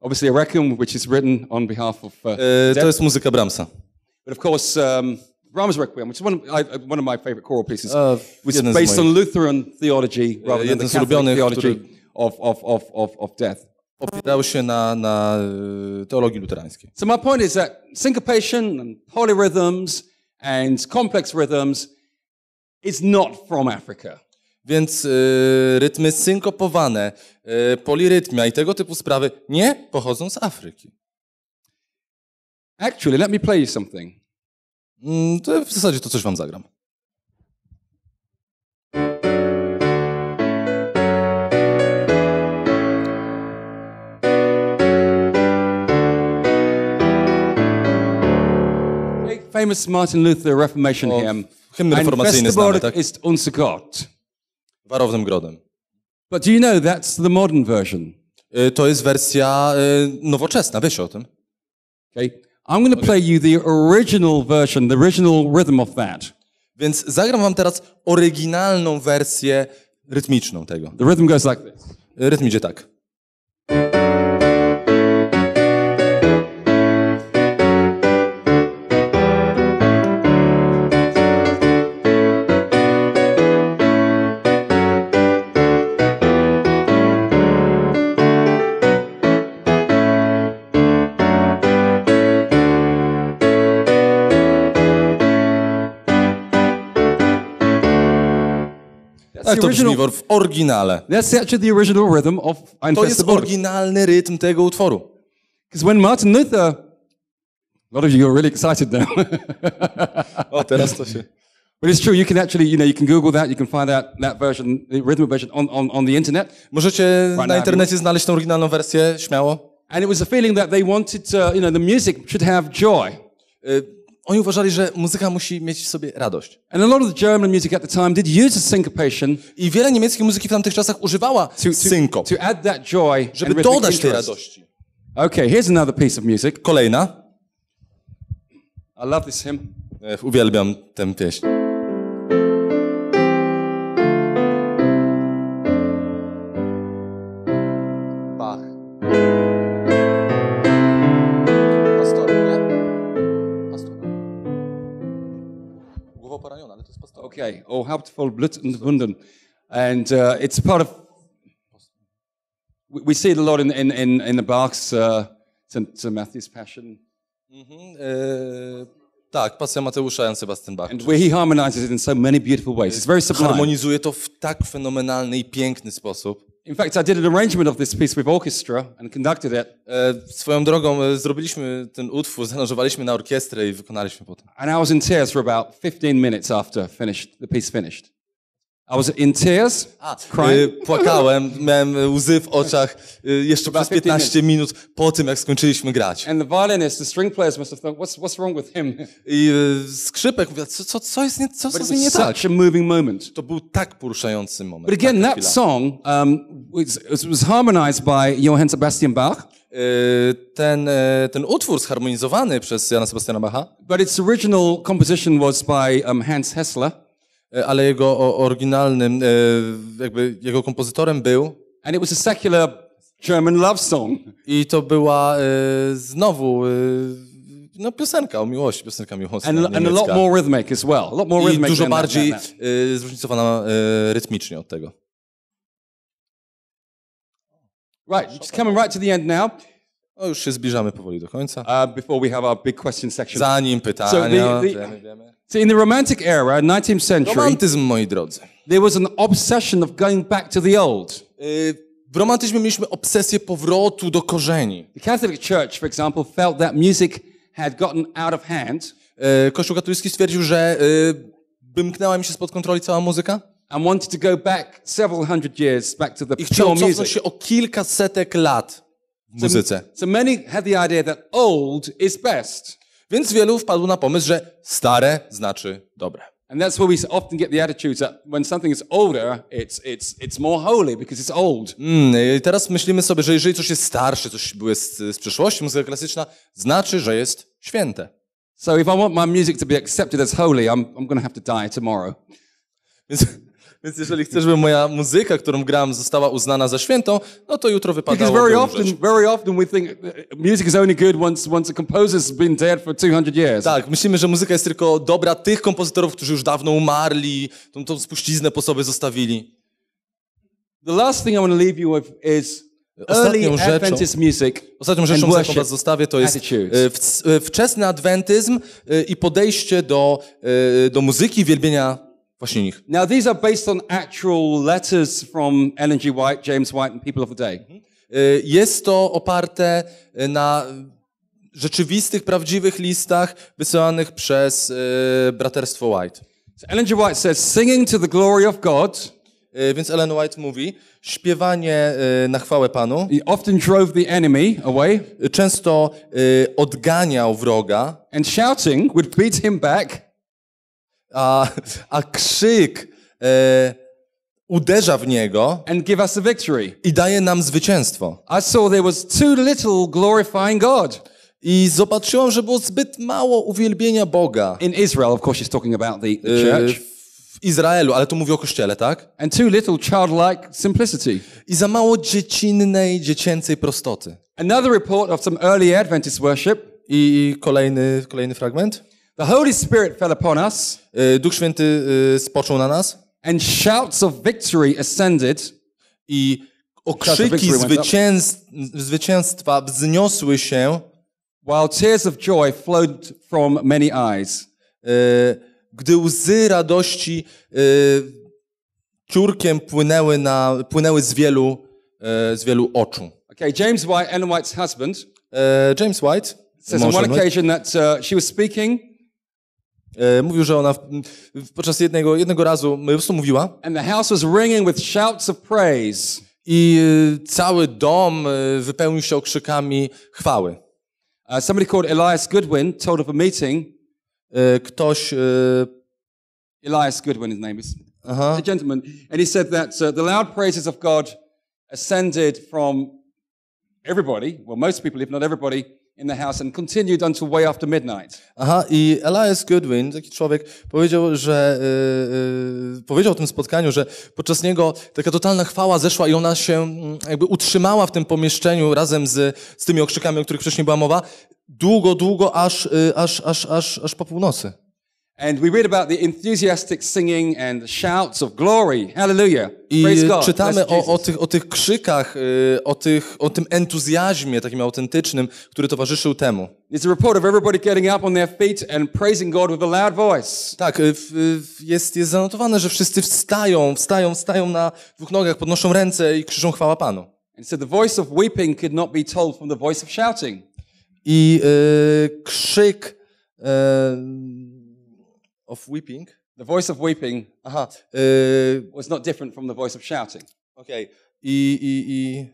Speaker 1: obviously a requiem which is written on behalf of uh, e, To jest muzyka Brahmsa. But of course um, Brahms Requiem, which is one of, I, one of my favorite choral pieces, uh, oh, was based on Lutheran theology rather than the Catholic theology of, of, of, of, of death. opierał się na, na e, teologii luterańskiej. So my point is that syncopation and polyrhythms and complex rhythms is not from Africa. Więc y, rytmy synkopowane, y, polirytmia i tego typu sprawy nie pochodzą z Afryki. Actually, let me play you something. Mm, to w zasadzie to coś wam zagram. Famous Martin Luther Reformation o, hymn. Hymn reformacyjny znamy, tak? ist unser Gott. Warownym grodem. But do you know that's the modern version? Y, to jest wersja y, nowoczesna, wiesz o tym. Okay. I'm going to okay. play you the original version, the original rhythm of that. Więc zagram wam teraz oryginalną wersję rytmiczną tego. The rhythm goes like this. Rytm idzie tak. Ale to original, brzmi w oryginale. That's actually the original rhythm of Ein To jest oryginalny rytm tego utworu. Because when Martin Luther... A lot of you are really excited now. o, teraz to się... But it's true, you can actually, you know, you can Google that, you can find that, that version, the rhythmic version on, on, on the internet. Możecie right na internecie znaleźć tą oryginalną wersję, śmiało. And it was a feeling that they wanted to, you know, the music should have joy. Oni uważali, że muzyka musi mieć w sobie radość. And a lot of the German music at the time did use syncopation. I wiele niemieckiej muzyki w tamtych czasach używała to, synkop. To, to add that joy żeby dodać tej radości. Okay, here's another piece of music. Kolejna. I love this hymn. E, uwielbiam tę pieśń. Bach. okay. Oh, habt voll Blut und Wunden. And uh, it's part of, we see it a lot in, in, in, in the Bach's, uh, to, Matthew's Passion. Mhm, e, uh, tak, Pasja Mateusza, Jan Sebastian Bach. And where he harmonizes it in so many beautiful ways. It's very sublime. Harmonizuje to w tak fenomenalny i piękny sposób. In fact, I did an arrangement of this piece with orchestra and conducted it. E, swoją drogą e, zrobiliśmy ten utwór, zaaranżowaliśmy na orkiestrę i wykonaliśmy potem. And I was in tears for about 15 minutes after finished, the piece finished. I was in tears, A, y, płakałem, miałem łzy w oczach y, jeszcze przez 15 minut po tym, jak skończyliśmy grać. And the violinist, the string what's, wrong with him? I y, skrzypek mówił, co, co, co jest nie, co, co nie tak? a moving moment. To był tak poruszający moment. But again, that song um, was, was harmonized by Johann Sebastian Bach. Ten, ten utwór zharmonizowany przez Jana Sebastiana Bacha. But its original composition was by um, Hans Hessler. E, ale jego oryginalnym, e, jakby jego kompozytorem był. And it was a secular German love song. I to była e, znowu no, piosenka o miłości, piosenka miłosna. And, and a lot more rhythmic as well. A lot more rhythmic I dużo bardziej that, that. zróżnicowana rytmicznie od tego. Right, just coming right to the end now. O już się zbliżamy powoli do końca. Uh, before we have our big question section. Zanim pytania, so the, the, wiemy. So in the Romantic era, 19th century, Romantyzm, moi drodzy. there was an obsession of going back to the old. Y, w romantyzmie mieliśmy obsesję powrotu do korzeni. The Catholic Church, for example, felt that music had gotten out of hand, y, Kościół katolicki stwierdził, że y, wymknęła mi się spod kontroli cała muzyka and wanted to go back several hundred years back to the i chciał pure cofnąć się o kilka setek lat w muzyce. So many had the idea that old is best. Więc wielu wpadło na pomysł, że stare znaczy dobre. And that's where we often get the attitude that when something is older, it's, it's, it's more holy because it's old. Mm, teraz myślimy sobie, że jeżeli coś jest starsze, coś było z, z przeszłości, muzyka klasyczna, znaczy, że jest święte. So if I want my music to be accepted as holy, I'm, I'm going to have to die tomorrow. Więc jeżeli chcesz, żeby moja muzyka, którą gram, została uznana za świętą, no to jutro wypadało Because very often, very often we think uh, music is only good once, once a composer's been dead for 200 years. Tak, myślimy, że muzyka jest tylko dobra tych kompozytorów, którzy już dawno umarli, tą, tą spuściznę po sobie zostawili. The last thing I want to leave you with is ostatnią rzeczą, ostatnią rzeczą, jaką was zostawię, to jest e, e, wczesny adwentyzm e, i podejście do, do muzyki, wielbienia Właśnie nich. Now these are based on actual letters from Ellen G. White, James White and People of the Day. Mhm. Y, jest to oparte y, na rzeczywistych, prawdziwych listach wysyłanych przez y, braterstwo White. So Ellen G. White says, singing to the glory of God. Więc Ellen White mówi, śpiewanie na chwałę Panu He often drove the enemy away. często odganiał wroga and shouting would beat him back a, a krzyk e, uderza w niego and give us victory. i daje nam zwycięstwo. I saw there was too little glorifying God. I że było zbyt mało uwielbienia Boga. In Israel, of course, he's talking about the, e, church. W Izraelu, ale tu mówi o kościele, tak? And too little childlike simplicity. I za mało dziecinnej, dziecięcej prostoty. Another report of some early Adventist worship. I kolejny, kolejny fragment. The Holy Spirit fell upon us. E, Duch Święty e, spoczął na nas. And shouts of victory ascended. I okrzyki zwycięstwa wzniosły się. While tears of joy flowed from many eyes. E, gdy łzy radości ciurkiem płynęły, na, płynęły z, wielu, z wielu oczu. Okay, James White, Ellen White's husband, James White says on one occasion that uh, she was speaking. E, mówił, że ona w, podczas jednego, jednego razu e, po prostu mówiła. And the house was ringing with shouts of praise. I e, cały dom wypełnił się okrzykami chwały. Uh, somebody called Elias Goodwin told of a meeting. ktoś Elias Goodwin his name is. Uh -huh. A gentleman and he said that uh, the loud praises of God ascended from everybody, well most people if not everybody in the house and continued until way after midnight. Aha, i Elias Goodwin, taki człowiek, powiedział, że yy, powiedział o tym spotkaniu, że podczas niego taka totalna chwała zeszła i ona się mm, jakby utrzymała w tym pomieszczeniu razem z, z tymi okrzykami, o których wcześniej była mowa, długo, długo, aż, yy, aż, aż, aż, aż po północy. And we read about the enthusiastic singing and shouts of glory. Hallelujah. I czytamy o, o, tych, o tych krzykach, y, o, tych, o tym entuzjazmie takim autentycznym, który towarzyszył temu. It's a report of everybody getting up on their feet and praising God with a loud voice. Tak, y, y, jest, jest zanotowane, że wszyscy wstają, wstają, wstają na dwóch nogach, podnoszą ręce i krzyczą chwała Panu. And so the voice of weeping could not be told from the voice of shouting. I krzyk of weeping. The voice of weeping aha, y, was not different from the voice of shouting. Okay, I, i, i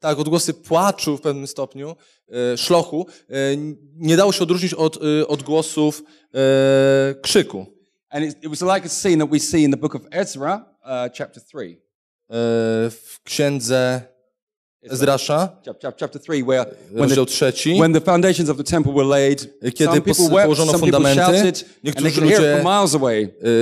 Speaker 1: tak, odgłosy płaczu w pewnym stopniu, e, szlochu, e, nie dało się odróżnić od e, odgłosów e, krzyku. And it, it was like a scene that we see in the book of Ezra, uh, chapter 3. E, w księdze Zrasza, rozdział trzeci, when the foundations of the temple were laid, kiedy położono fundamenty, niektórzy ludzie,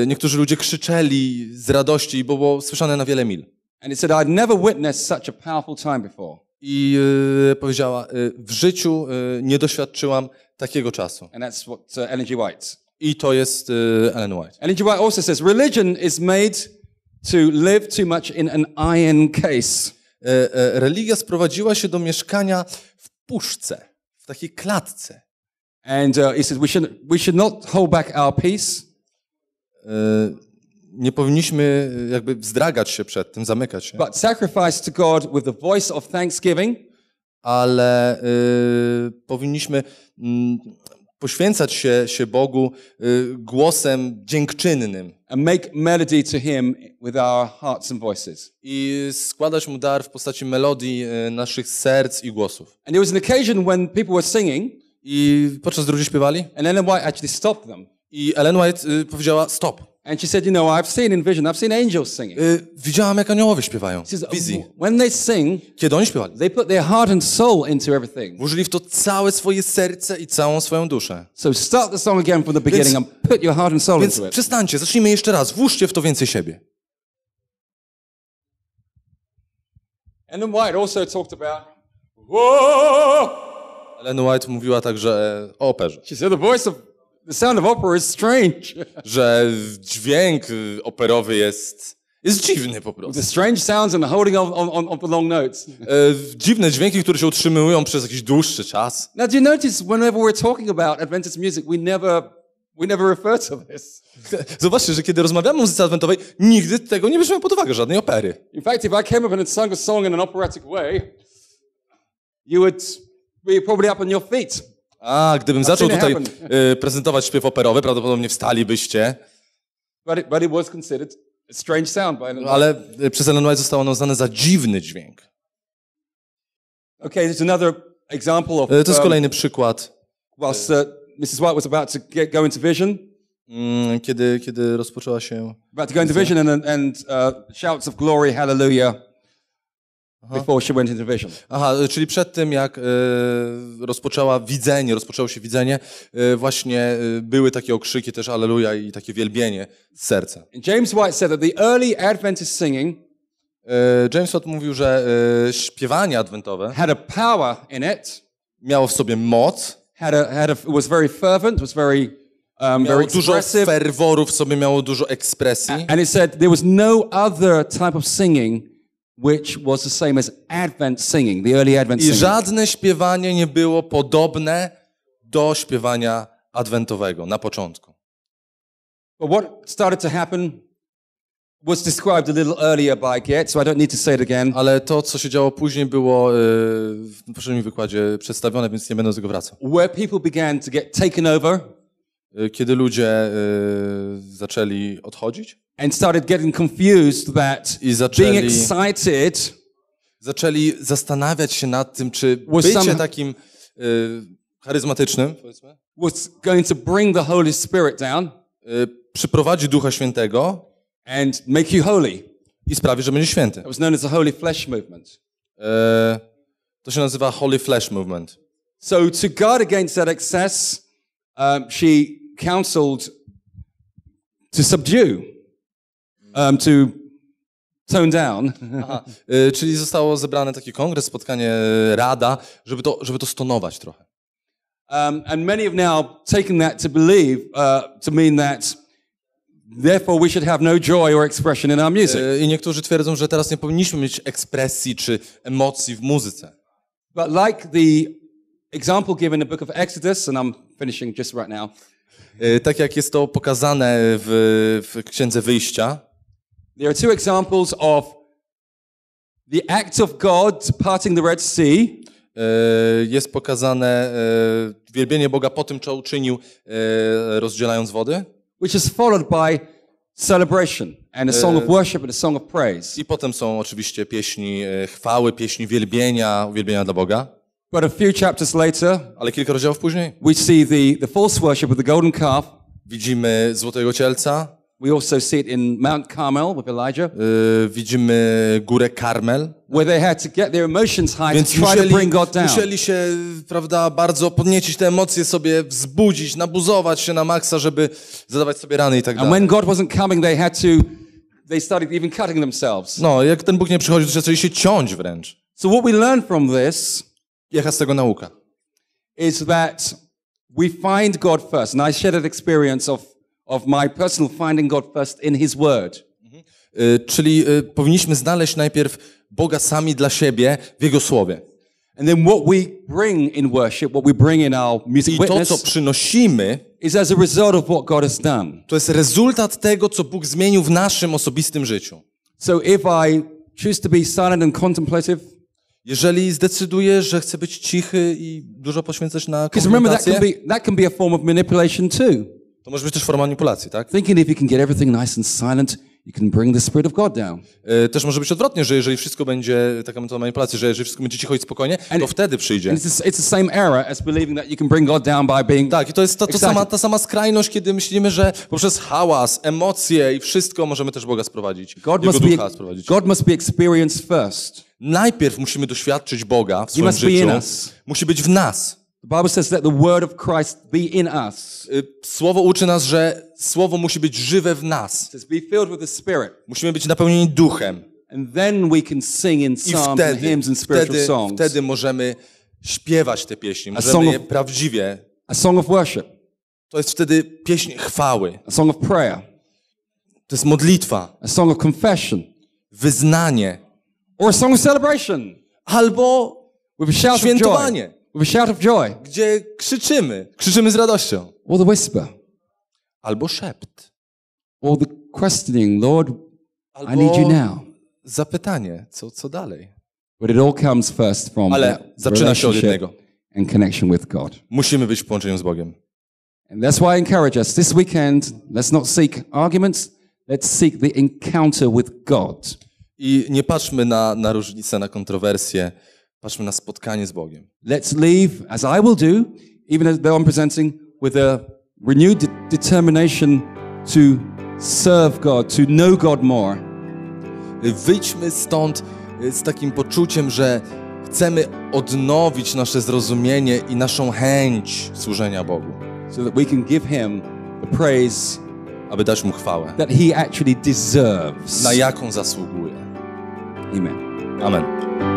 Speaker 1: y, niektórzy ludzie krzyczeli z radości, bo było słyszane na wiele mil. And it said, I'd never witnessed such a powerful time before. I y, powiedziała, y, w życiu y, nie doświadczyłam takiego czasu. And that's what uh, Ellen G. White. I to jest y, Ellen White. Ellen G. White also says, religion is made to live too much in an iron case. E, e, religia sprowadziła się do mieszkania w puszce, w takiej klatce. And uh, he said we should we should not hold back our peace. E, nie powinniśmy jakby wzdragać się przed tym, zamykać się. But sacrifice to God with the voice of thanksgiving. Ale y, powinniśmy mm, poświęcać się, się Bogu y, głosem dziękczynnym. And make melody to him with our hearts and voices. I składać mu dar w postaci melodii y, naszych serc i głosów. And there was an occasion when people were singing. I podczas drugiej śpiewali. And Ellen White actually stopped them. I Ellen White y, powiedziała stop. And she said, you know, I've seen in vision, I've seen angels singing. Y, widziałam, jak aniołowie śpiewają wizji. When they sing, Kiedy oni śpiewali? they put their heart and soul into everything. Włożyli w to całe swoje serce i całą swoją duszę. So start the song again from the beginning and put your heart and soul Więc into it. przestańcie, zacznijmy jeszcze raz. Włóżcie w to więcej siebie. And then White also talked about, whoa. Ellen White mówiła także e, o operze. She said, the voice of The sound of opera is strange. że dźwięk y, operowy jest jest dziwny po prostu. The strange sounds and the holding of, on, on, long notes. E, dziwne dźwięki, które się utrzymują przez jakiś dłuższy czas. Now do you notice whenever we're talking about Adventist music, we never we never refer to this. Zobaczcie, że kiedy rozmawiamy o muzyce adwentowej, nigdy tego nie bierzemy pod uwagę, żadnej opery. In fact, if I came up and sung a song in an operatic way, you would be probably up on your feet. A, gdybym zaczął tutaj y, prezentować śpiew operowy, prawdopodobnie wstalibyście. But it, but it was considered a strange sound by Ale y, przez Ellen White zostało ono uznane za dziwny dźwięk. Okay, another example of, y, to jest um, kolejny przykład. Mm, kiedy, kiedy rozpoczęła się... About to go into vision and, and uh, shouts of glory, hallelujah. Aha. Before she went into vision. Aha, y, czyli przed tym, jak y, rozpoczęła widzenie, rozpoczęło się widzenie, y, właśnie były takie okrzyki też Alleluja i takie wielbienie z serca. James White said that the early Adventist singing James White mówił, że śpiewanie adwentowe had a power in it, miało w sobie moc, had a, had a, was very fervent, was very um, miało dużo ferworu w sobie, miało dużo ekspresji. And he said there was no other type of singing which was the same as Advent singing, the early Advent I żadne śpiewanie nie było podobne do śpiewania adwentowego na początku. But what started to happen was described a little earlier by Get, so I don't need to say it again. Ale to, co się działo później, było e, w poprzednim wykładzie przedstawione, więc nie będę do tego wracał. Where people began to get taken over, e, Kiedy ludzie y, zaczęli odchodzić, and started getting confused that I zaczęli, being excited zaczęli zastanawiać się nad tym, czy bycie some, takim e, charyzmatycznym was going to bring the Holy Spirit down, e, przyprowadzi Ducha Świętego and make you holy. i sprawi, że będzie święty. It was known as the Holy Flesh Movement. E, to się nazywa Holy Flesh Movement. So to guard against that excess, um, she counseled to subdue um, to tone down. Aha, e, czyli zostało zebrane taki kongres, spotkanie, e, rada, żeby to, żeby to stonować trochę. Um, and many have now taken that to believe, uh, to mean that Therefore we should have no joy or expression in our e, music. I niektórzy twierdzą, że teraz nie powinniśmy mieć ekspresji czy emocji w muzyce. But like the example given in the book of Exodus and I'm finishing just right now. Tak jak jest to pokazane w, w Księdze Wyjścia. There are two examples of the act of God parting the Red Sea. E, jest pokazane e, wielbienie Boga po tym, co uczynił, e, rozdzielając wody. Which is followed by celebration and a song of worship and a song of praise. I potem są oczywiście pieśni chwały, pieśni wielbienia, uwielbienia dla Boga. But a few chapters later, ale kilka rozdziałów później, we see the the false worship of the golden calf. Widzimy złotego cielca. We also see it in Mount Carmel with Elijah. Yy, widzimy górę Karmel. Where they had to get their emotions high Więc to try musieli, to bring God down. musieli się, prawda, bardzo podniecić te emocje sobie, wzbudzić, nabuzować się na maksa, żeby zadawać sobie rany i tak dalej. And when God wasn't coming, they had to they started even cutting themselves. No, jak ten Bóg nie przychodzi, to zaczęli się ciąć wręcz. So what we learn from this Jaka z tego nauka? is that we find God first. And I shared that experience of of my personal finding God first in His Word. Mhm. Y, czyli y, powinniśmy znaleźć najpierw Boga sami dla siebie w Jego Słowie. And then what we bring in worship, what we bring in our music I to, co przynosimy, is as a result of what God has done. to jest rezultat tego, co Bóg zmienił w naszym osobistym życiu. So if I choose to be silent and contemplative, Jeżeli zdecydujesz, że chcę być cichy i dużo poświęcać na because remember that can be that can be a form of manipulation too. To może być też forma manipulacji, tak? Thinking if you can get everything nice and silent, you can bring the spirit of God down. E, też może być odwrotnie, że jeżeli wszystko będzie taka metoda manipulacji, że jeżeli wszystko będzie cicho i spokojnie, and to wtedy przyjdzie. It's, it's the same error as believing that you can bring God down by being Tak, i to jest ta, to sama, ta sama skrajność, kiedy myślimy, że poprzez hałas, emocje i wszystko możemy też Boga sprowadzić. God, Jego must, be, sprowadzić. God must be experienced first. Najpierw musimy doświadczyć Boga w swoim życiu. Musi być w nas. The Bible says that the word of Christ be in us. Y, słowo uczy nas, że słowo musi być żywe w nas. says be filled with the spirit. Musimy być napełnieni duchem. And then we can sing in psalms wtedy, and hymns and spiritual wtedy, songs. Wtedy możemy śpiewać te pieśni, możemy of, je prawdziwie. A song of worship. To jest wtedy pieśń chwały. A song of prayer. To jest modlitwa. A song of confession. Wyznanie. Or a song of celebration. Albo With świętowanie. Of joy. With a shout of joy. Gdzie krzyczymy. Krzyczymy z radością. Or the whisper. Albo szept. Or the questioning, Lord, Albo I need you now. zapytanie, co, co dalej. But it all comes first from Ale zaczyna się od jednego. And connection with God. Musimy być w połączeniu z Bogiem. And that's why I encourage us this weekend, let's not seek arguments, let's seek the encounter with God. I nie patrzmy na, na różnice, na kontrowersje Patrzmy na spotkanie z Bogiem. Let's leave, as I will do, even though I'm presenting, with a renewed de determination to serve God, to know God more. Wyjdźmy stąd z takim poczuciem, że chcemy odnowić nasze zrozumienie i naszą chęć służenia Bogu. So that we can give Him the praise, aby dać Mu chwałę, that He actually deserves. na jaką zasługuje. Amen. Amen.